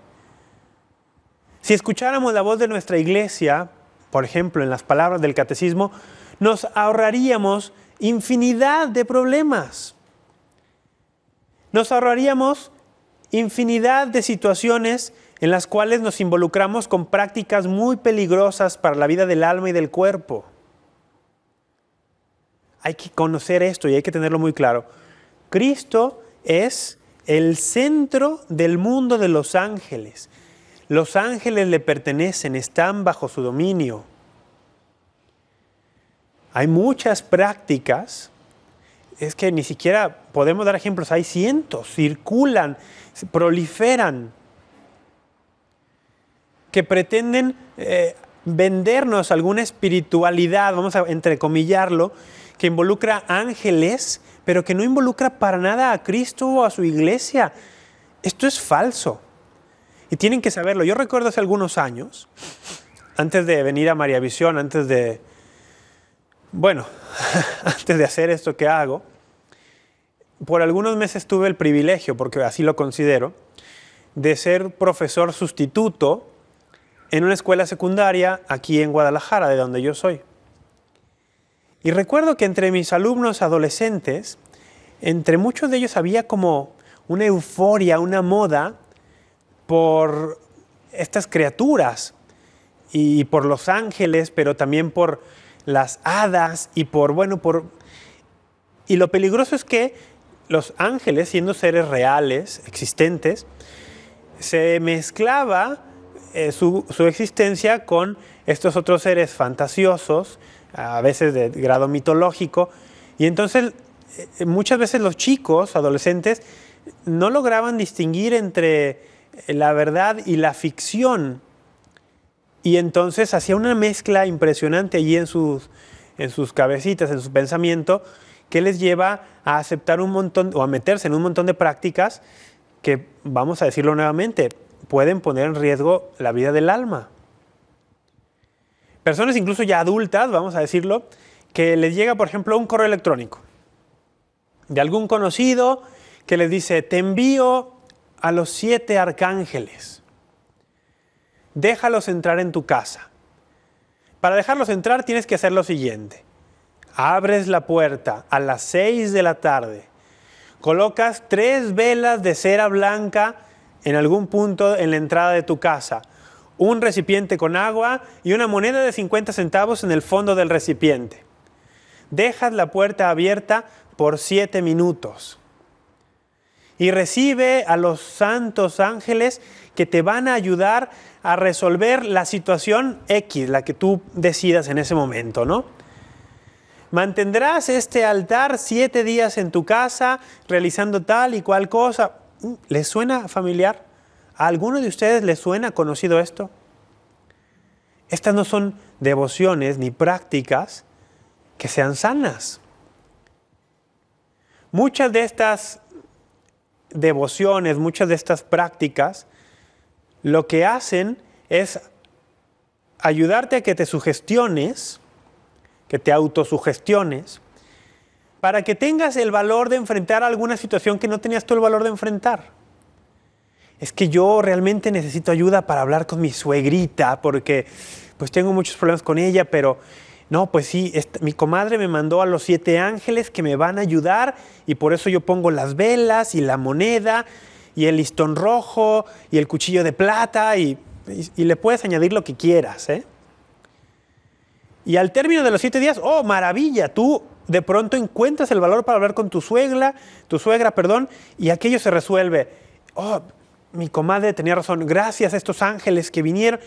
Si escucháramos la voz de nuestra iglesia, por ejemplo, en las palabras del catecismo, nos ahorraríamos infinidad de problemas. Nos ahorraríamos infinidad de situaciones en las cuales nos involucramos con prácticas muy peligrosas para la vida del alma y del cuerpo. Hay que conocer esto y hay que tenerlo muy claro. Cristo es el centro del mundo de los ángeles. Los ángeles le pertenecen, están bajo su dominio. Hay muchas prácticas es que ni siquiera podemos dar ejemplos, hay cientos, circulan, proliferan, que pretenden eh, vendernos alguna espiritualidad, vamos a entrecomillarlo, que involucra ángeles, pero que no involucra para nada a Cristo o a su iglesia. Esto es falso. Y tienen que saberlo. Yo recuerdo hace algunos años, antes de venir a María Visión, antes de bueno, <laughs> antes de hacer esto que hago, por algunos meses tuve el privilegio, porque así lo considero, de ser profesor sustituto en una escuela secundaria aquí en Guadalajara, de donde yo soy. Y recuerdo que entre mis alumnos adolescentes, entre muchos de ellos había como una euforia, una moda por estas criaturas y por los ángeles, pero también por las hadas y por, bueno, por... Y lo peligroso es que los ángeles, siendo seres reales, existentes, se mezclaba eh, su, existencia con estos otros seres fantasiosos, a veces de grado mitológico, y entonces eh, muchas veces los chicos, adolescentes, no lograban distinguir entre la verdad y la ficción. Y entonces hacía una mezcla impresionante allí en sus, en sus cabecitas, en su pensamiento, que les lleva a aceptar un montón o a meterse en un montón de prácticas que, vamos a decirlo nuevamente, pueden poner en riesgo la vida del alma. Personas incluso ya adultas, vamos a decirlo, que les llega, por ejemplo, un correo electrónico de algún conocido que les dice, te envío a los siete arcángeles déjalos entrar en tu casa. Para dejarlos entrar tienes que hacer lo siguiente. Abres la puerta a las 6 de la tarde. Colocas tres velas de cera blanca en algún punto en la entrada de tu casa. Un recipiente con agua y una moneda de 50 centavos en el fondo del recipiente. Dejas la puerta abierta por 7 minutos. Y recibe a los santos ángeles que te van a ayudar a resolver la situación X, la que tú decidas en ese momento, ¿no? Mantendrás este altar siete días en tu casa realizando tal y cual cosa. Mm, ¿Les suena familiar? ¿A alguno de ustedes les suena conocido esto? Estas no son devociones ni prácticas que sean sanas. Muchas de estas devociones, muchas de estas prácticas lo que hacen es ayudarte a que te sugestiones, que te autosugestiones, para que tengas el valor de enfrentar alguna situación que no tenías tú el valor de enfrentar. Es que yo realmente necesito ayuda para hablar con mi suegrita, porque pues tengo muchos problemas con ella, pero no, pues sí, mi comadre me mandó a los siete ángeles que me van a ayudar y por eso yo pongo las velas y la moneda y el listón rojo y el cuchillo de plata y, le puedes añadir lo que quieras. ¿eh? Y al término de los siete días, oh, maravilla, tú de pronto encuentras el valor para hablar con tu suegra, tu suegra, perdón, y aquello se resuelve. Oh, mi comadre tenía razón, gracias a estos ángeles que vinieron.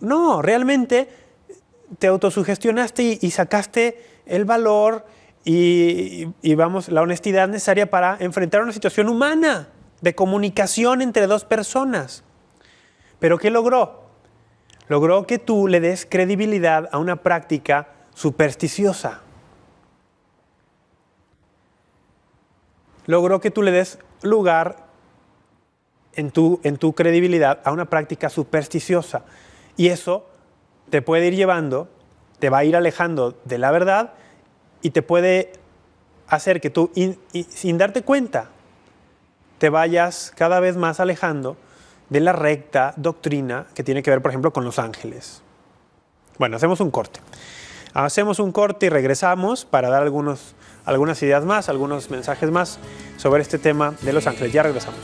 No, realmente te autosugestionaste y, sacaste el valor y, vamos, la honestidad necesaria para enfrentar una situación humana de comunicación entre dos personas. Pero ¿qué logró? Logró que tú le des credibilidad a una práctica supersticiosa. Logró que tú le des lugar en tu, en tu credibilidad a una práctica supersticiosa. Y eso te puede ir llevando, te va a ir alejando de la verdad y te puede hacer que tú, sin darte cuenta, te vayas cada vez más alejando de la recta doctrina que tiene que ver, por ejemplo, con los ángeles. Bueno, hacemos un corte. Hacemos un corte y regresamos para dar algunos, algunas ideas más, algunos mensajes más sobre este tema de los ángeles. Ya regresamos.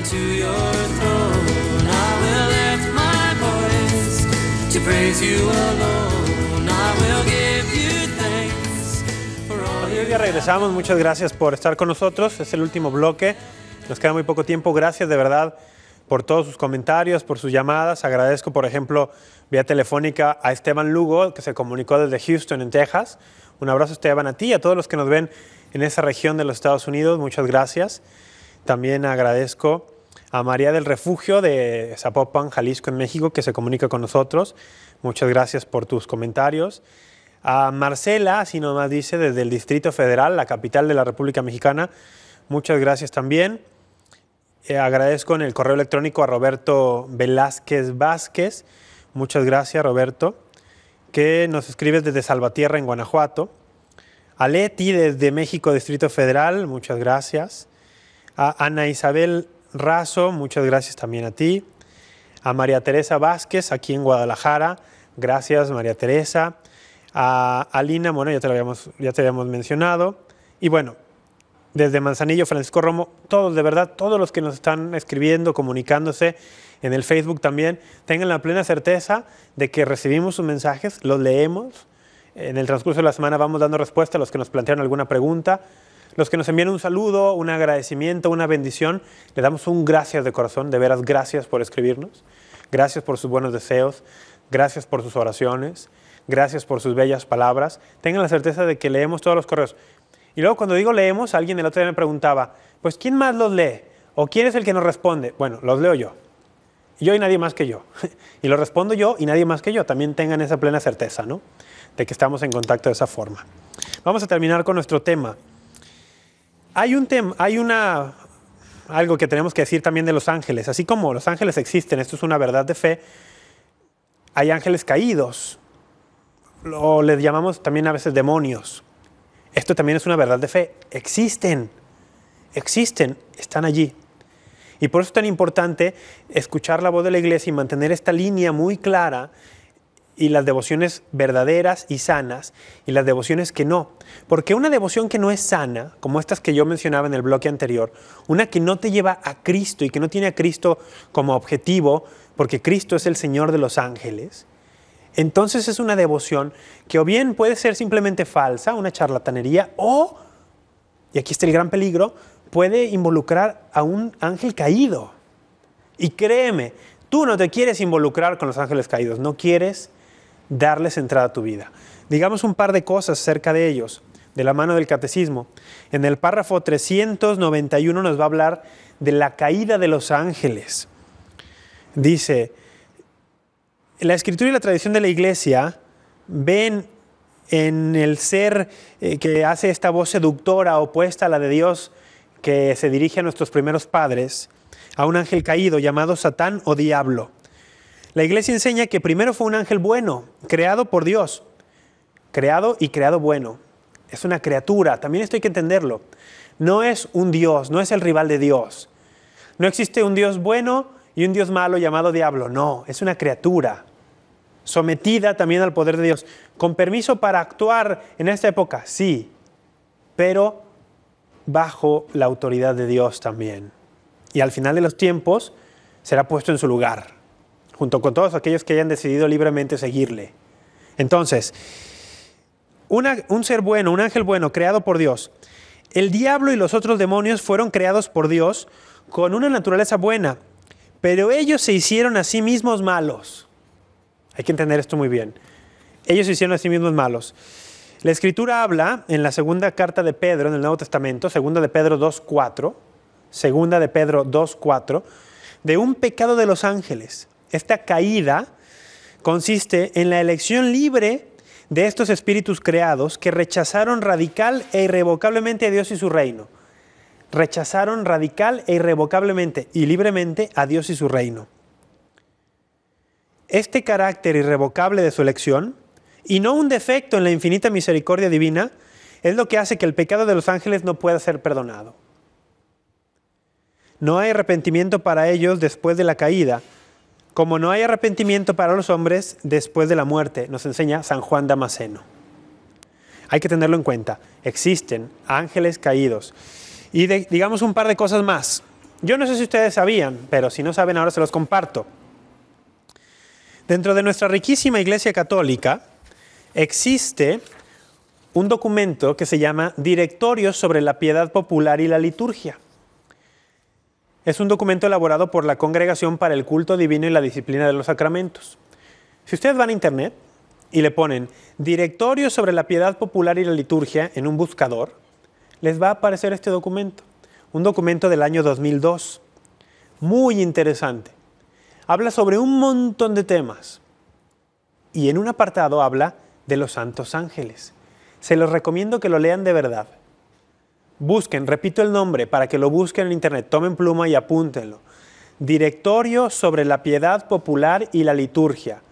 to regresamos, muchas gracias por estar con nosotros. Es el último bloque. Nos queda muy poco tiempo. Gracias de verdad por todos sus comentarios, por sus llamadas. Agradezco, por ejemplo, vía telefónica a Esteban Lugo, que se comunicó desde Houston, en Texas. Un abrazo, Esteban, a ti y a todos los que nos ven en esa región de los Estados Unidos. Muchas gracias. También agradezco a María del Refugio de Zapopan, Jalisco, en México, que se comunica con nosotros. Muchas gracias por tus comentarios. A Marcela, si nomás dice, desde el Distrito Federal, la capital de la República Mexicana. Muchas gracias también. Eh, agradezco en el correo electrónico a Roberto Velázquez Vázquez. Muchas gracias, Roberto, que nos escribes desde Salvatierra, en Guanajuato. A Leti, desde México, Distrito Federal. Muchas gracias. A Ana Isabel Razo, muchas gracias también a ti. A María Teresa Vázquez, aquí en Guadalajara. Gracias, María Teresa. A Alina, bueno, ya te lo ya te habíamos mencionado. Y bueno, desde Manzanillo, Francisco Romo, todos, de verdad, todos los que nos están escribiendo, comunicándose en el Facebook también, tengan la plena certeza de que recibimos sus mensajes, los leemos. En el transcurso de la semana vamos dando respuesta a los que nos plantearon alguna pregunta los que nos envían un saludo, un agradecimiento, una bendición, le damos un gracias de corazón, de veras gracias por escribirnos, gracias por sus buenos deseos, gracias por sus oraciones, gracias por sus bellas palabras. Tengan la certeza de que leemos todos los correos. Y luego cuando digo leemos, alguien el otro día me preguntaba, pues ¿quién más los lee? ¿O quién es el que nos responde? Bueno, los leo yo. Yo y nadie más que yo. <laughs> y lo respondo yo y nadie más que yo. También tengan esa plena certeza, ¿no? De que estamos en contacto de esa forma. Vamos a terminar con nuestro tema. Hay un tema, hay una algo que tenemos que decir también de los ángeles. Así como los ángeles existen, esto es una verdad de fe, hay ángeles caídos, o les llamamos también a veces demonios. Esto también es una verdad de fe. Existen, existen, están allí. Y por eso es tan importante escuchar la voz de la iglesia y mantener esta línea muy clara y las devociones verdaderas y sanas y las devociones que no. Porque una devoción que no es sana, como estas que yo mencionaba en el bloque anterior, una que no te lleva a Cristo y que no tiene a Cristo como objetivo, porque Cristo es el Señor de los ángeles, entonces es una devoción que o bien puede ser simplemente falsa, una charlatanería, o, y aquí está el gran peligro, puede involucrar a un ángel caído. Y créeme, tú no te quieres involucrar con los ángeles caídos, no quieres darles entrada a tu vida. Digamos un par de cosas acerca de ellos, de la mano del catecismo. En el párrafo 391 nos va a hablar de la caída de los ángeles. Dice, la escritura y la tradición de la iglesia ven en el ser eh, que hace esta voz seductora opuesta a la de Dios que se dirige a nuestros primeros padres, a un ángel caído llamado Satán o diablo. La iglesia enseña que primero fue un ángel bueno, creado por Dios, creado y creado bueno. Es una criatura, también esto hay que entenderlo. No es un Dios, no es el rival de Dios. No existe un Dios bueno y un Dios malo llamado diablo, no, es una criatura sometida también al poder de Dios. ¿Con permiso para actuar en esta época? Sí, pero bajo la autoridad de Dios también. Y al final de los tiempos será puesto en su lugar junto con todos aquellos que hayan decidido libremente seguirle. Entonces, un ser bueno, un ángel bueno, creado por Dios. El diablo y los otros demonios fueron creados por Dios con una naturaleza buena, pero ellos se hicieron a sí mismos malos. Hay que entender esto muy bien. Ellos se hicieron a sí mismos malos. La escritura habla en la segunda carta de Pedro, en el Nuevo Testamento, segunda de Pedro 2.4, segunda de Pedro 2.4, de un pecado de los ángeles. Esta caída consiste en la elección libre de estos espíritus creados que rechazaron radical e irrevocablemente a Dios y su reino. Rechazaron radical e irrevocablemente y libremente a Dios y su reino. Este carácter irrevocable de su elección, y no un defecto en la infinita misericordia divina, es lo que hace que el pecado de los ángeles no pueda ser perdonado. No hay arrepentimiento para ellos después de la caída, como no hay arrepentimiento para los hombres después de la muerte, nos enseña San Juan Damasceno. Hay que tenerlo en cuenta. Existen ángeles caídos. Y digamos un par de cosas más. Yo no sé si ustedes sabían, pero si no saben ahora se los comparto. Dentro de nuestra riquísima Iglesia Católica existe un documento que se llama Directorio sobre la Piedad Popular y la Liturgia. Es un documento elaborado por la Congregación para el Culto Divino y la Disciplina de los Sacramentos. Si ustedes van a Internet y le ponen Directorio sobre la Piedad Popular y la Liturgia en un buscador, les va a aparecer este documento, un documento del año 2002, muy interesante. Habla sobre un montón de temas y en un apartado habla de los santos ángeles. Se los recomiendo que lo lean de verdad. Busquen, repito el nombre para que lo busquen en internet, tomen pluma y apúntenlo. Directorio sobre la piedad popular y la liturgia.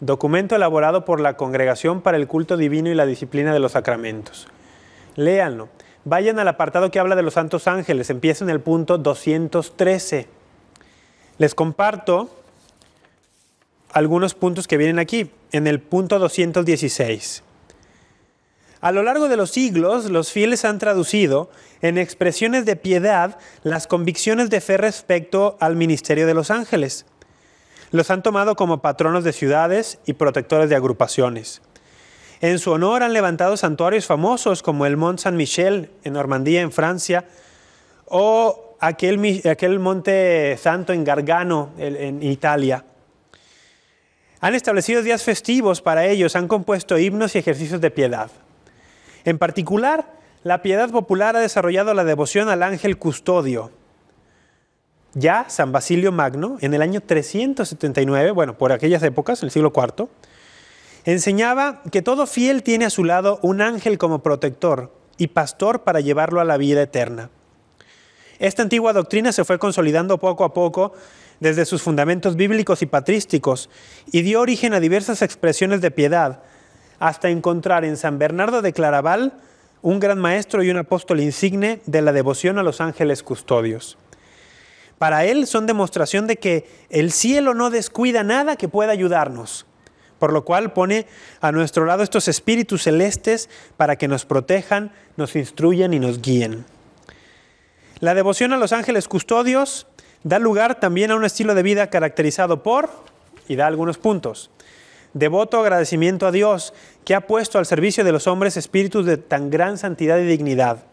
Documento elaborado por la Congregación para el Culto Divino y la Disciplina de los Sacramentos. Léanlo. Vayan al apartado que habla de los santos ángeles. Empieza en el punto 213. Les comparto algunos puntos que vienen aquí, en el punto 216. A lo largo de los siglos, los fieles han traducido en expresiones de piedad las convicciones de fe respecto al ministerio de los ángeles. Los han tomado como patronos de ciudades y protectores de agrupaciones. En su honor han levantado santuarios famosos como el Mont Saint-Michel en Normandía, en Francia, o aquel, aquel Monte Santo en Gargano, en Italia. Han establecido días festivos para ellos, han compuesto himnos y ejercicios de piedad. En particular, la piedad popular ha desarrollado la devoción al ángel custodio. Ya San Basilio Magno, en el año 379, bueno, por aquellas épocas, en el siglo IV, enseñaba que todo fiel tiene a su lado un ángel como protector y pastor para llevarlo a la vida eterna. Esta antigua doctrina se fue consolidando poco a poco desde sus fundamentos bíblicos y patrísticos y dio origen a diversas expresiones de piedad, hasta encontrar en San Bernardo de Claraval un gran maestro y un apóstol insigne de la devoción a los ángeles custodios. Para él son demostración de que el cielo no descuida nada que pueda ayudarnos, por lo cual pone a nuestro lado estos espíritus celestes para que nos protejan, nos instruyan y nos guíen. La devoción a los ángeles custodios da lugar también a un estilo de vida caracterizado por, y da algunos puntos, devoto agradecimiento a Dios que ha puesto al servicio de los hombres espíritus de tan gran santidad y dignidad.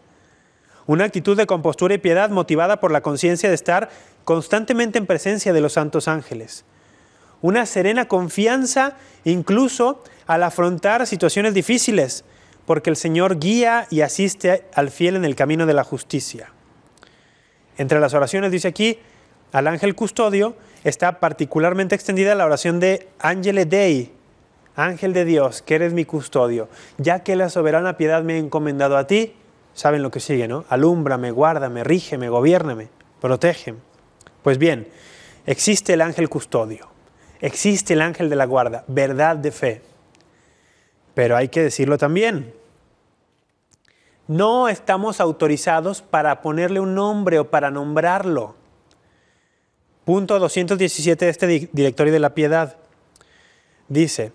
Una actitud de compostura y piedad motivada por la conciencia de estar constantemente en presencia de los santos ángeles. Una serena confianza incluso al afrontar situaciones difíciles, porque el Señor guía y asiste al fiel en el camino de la justicia. Entre las oraciones dice aquí, al ángel custodio, está particularmente extendida la oración de Ángel Dei, Ángel de Dios, que eres mi custodio, ya que la soberana piedad me ha encomendado a ti, saben lo que sigue, ¿no? Alúmbrame, guárdame, rígeme, gobiérname, protege. Pues bien, existe el ángel custodio, existe el ángel de la guarda, verdad de fe. Pero hay que decirlo también. No estamos autorizados para ponerle un nombre o para nombrarlo punto 217 de este directorio de la piedad. Dice,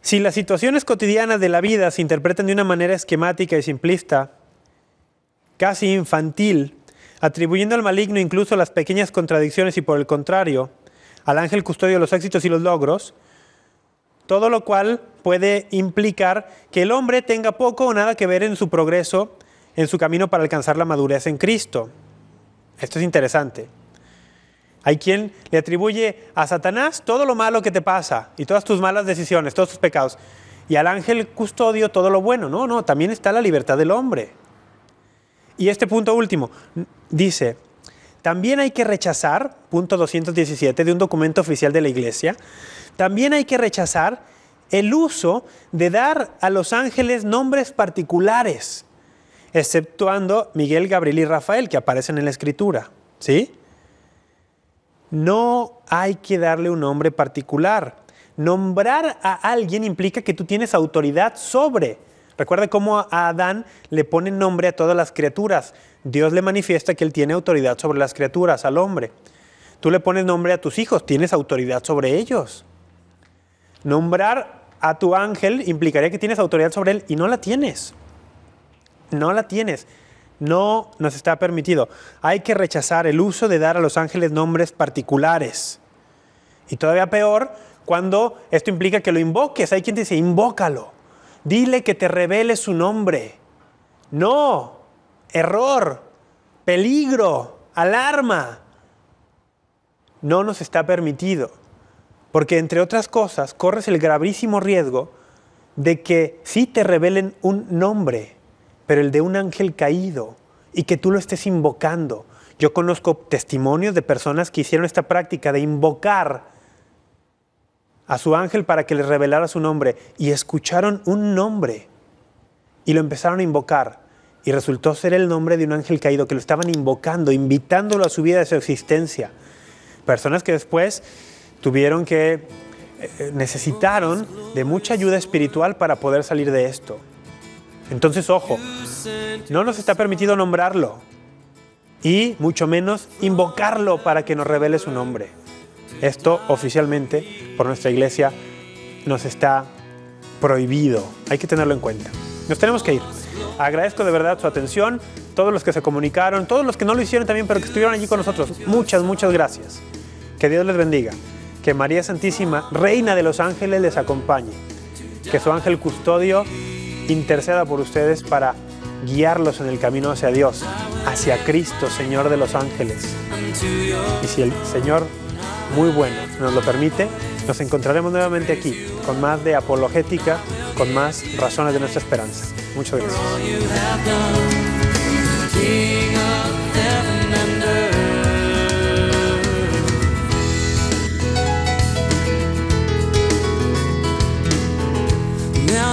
si las situaciones cotidianas de la vida se interpretan de una manera esquemática y simplista, casi infantil, atribuyendo al maligno incluso las pequeñas contradicciones y por el contrario, al ángel custodio de los éxitos y los logros, todo lo cual puede implicar que el hombre tenga poco o nada que ver en su progreso, en su camino para alcanzar la madurez en Cristo. Esto es interesante. Hay quien le atribuye a Satanás todo lo malo que te pasa y todas tus malas decisiones, todos tus pecados. Y al ángel custodio todo lo bueno. No, no, también está la libertad del hombre. Y este punto último dice, también hay que rechazar, punto 217 de un documento oficial de la Iglesia, también hay que rechazar el uso de dar a los ángeles nombres particulares, exceptuando Miguel, Gabriel y Rafael que aparecen en la Escritura. ¿Sí? No hay que darle un nombre particular. Nombrar a alguien implica que tú tienes autoridad sobre. Recuerda cómo a Adán le pone nombre a todas las criaturas. Dios le manifiesta que él tiene autoridad sobre las criaturas, al hombre. Tú le pones nombre a tus hijos, tienes autoridad sobre ellos. Nombrar a tu ángel implicaría que tienes autoridad sobre él y no la tienes. No la tienes no nos está permitido. Hay que rechazar el uso de dar a los ángeles nombres particulares. Y todavía peor, cuando esto implica que lo invoques. Hay quien te dice, invócalo. Dile que te revele su nombre. No, error, peligro, alarma. No nos está permitido. Porque entre otras cosas, corres el gravísimo riesgo de que sí te revelen un nombre pero el de un ángel caído y que tú lo estés invocando. Yo conozco testimonios de personas que hicieron esta práctica de invocar a su ángel para que les revelara su nombre y escucharon un nombre y lo empezaron a invocar y resultó ser el nombre de un ángel caído que lo estaban invocando, invitándolo a su vida, a su existencia. Personas que después tuvieron que eh, eh, necesitaron de mucha ayuda espiritual para poder salir de esto. Entonces, ojo, no nos está permitido nombrarlo y mucho menos invocarlo para que nos revele su nombre. Esto oficialmente por nuestra iglesia nos está prohibido. Hay que tenerlo en cuenta. Nos tenemos que ir. Agradezco de verdad su atención, todos los que se comunicaron, todos los que no lo hicieron también, pero que estuvieron allí con nosotros. Muchas, muchas gracias. Que Dios les bendiga. Que María Santísima, Reina de los Ángeles, les acompañe. Que su ángel custodio interceda por ustedes para guiarlos en el camino hacia Dios, hacia Cristo, Señor de los ángeles. Y si el Señor, muy bueno, nos lo permite, nos encontraremos nuevamente aquí, con más de apologética, con más razones de nuestra esperanza. Muchas gracias.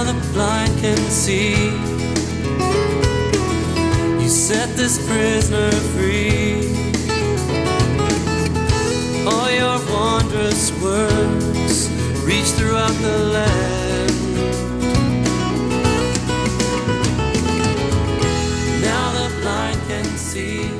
now the blind can see. You set this prisoner free. All your wondrous works reach throughout the land. Now the blind can see.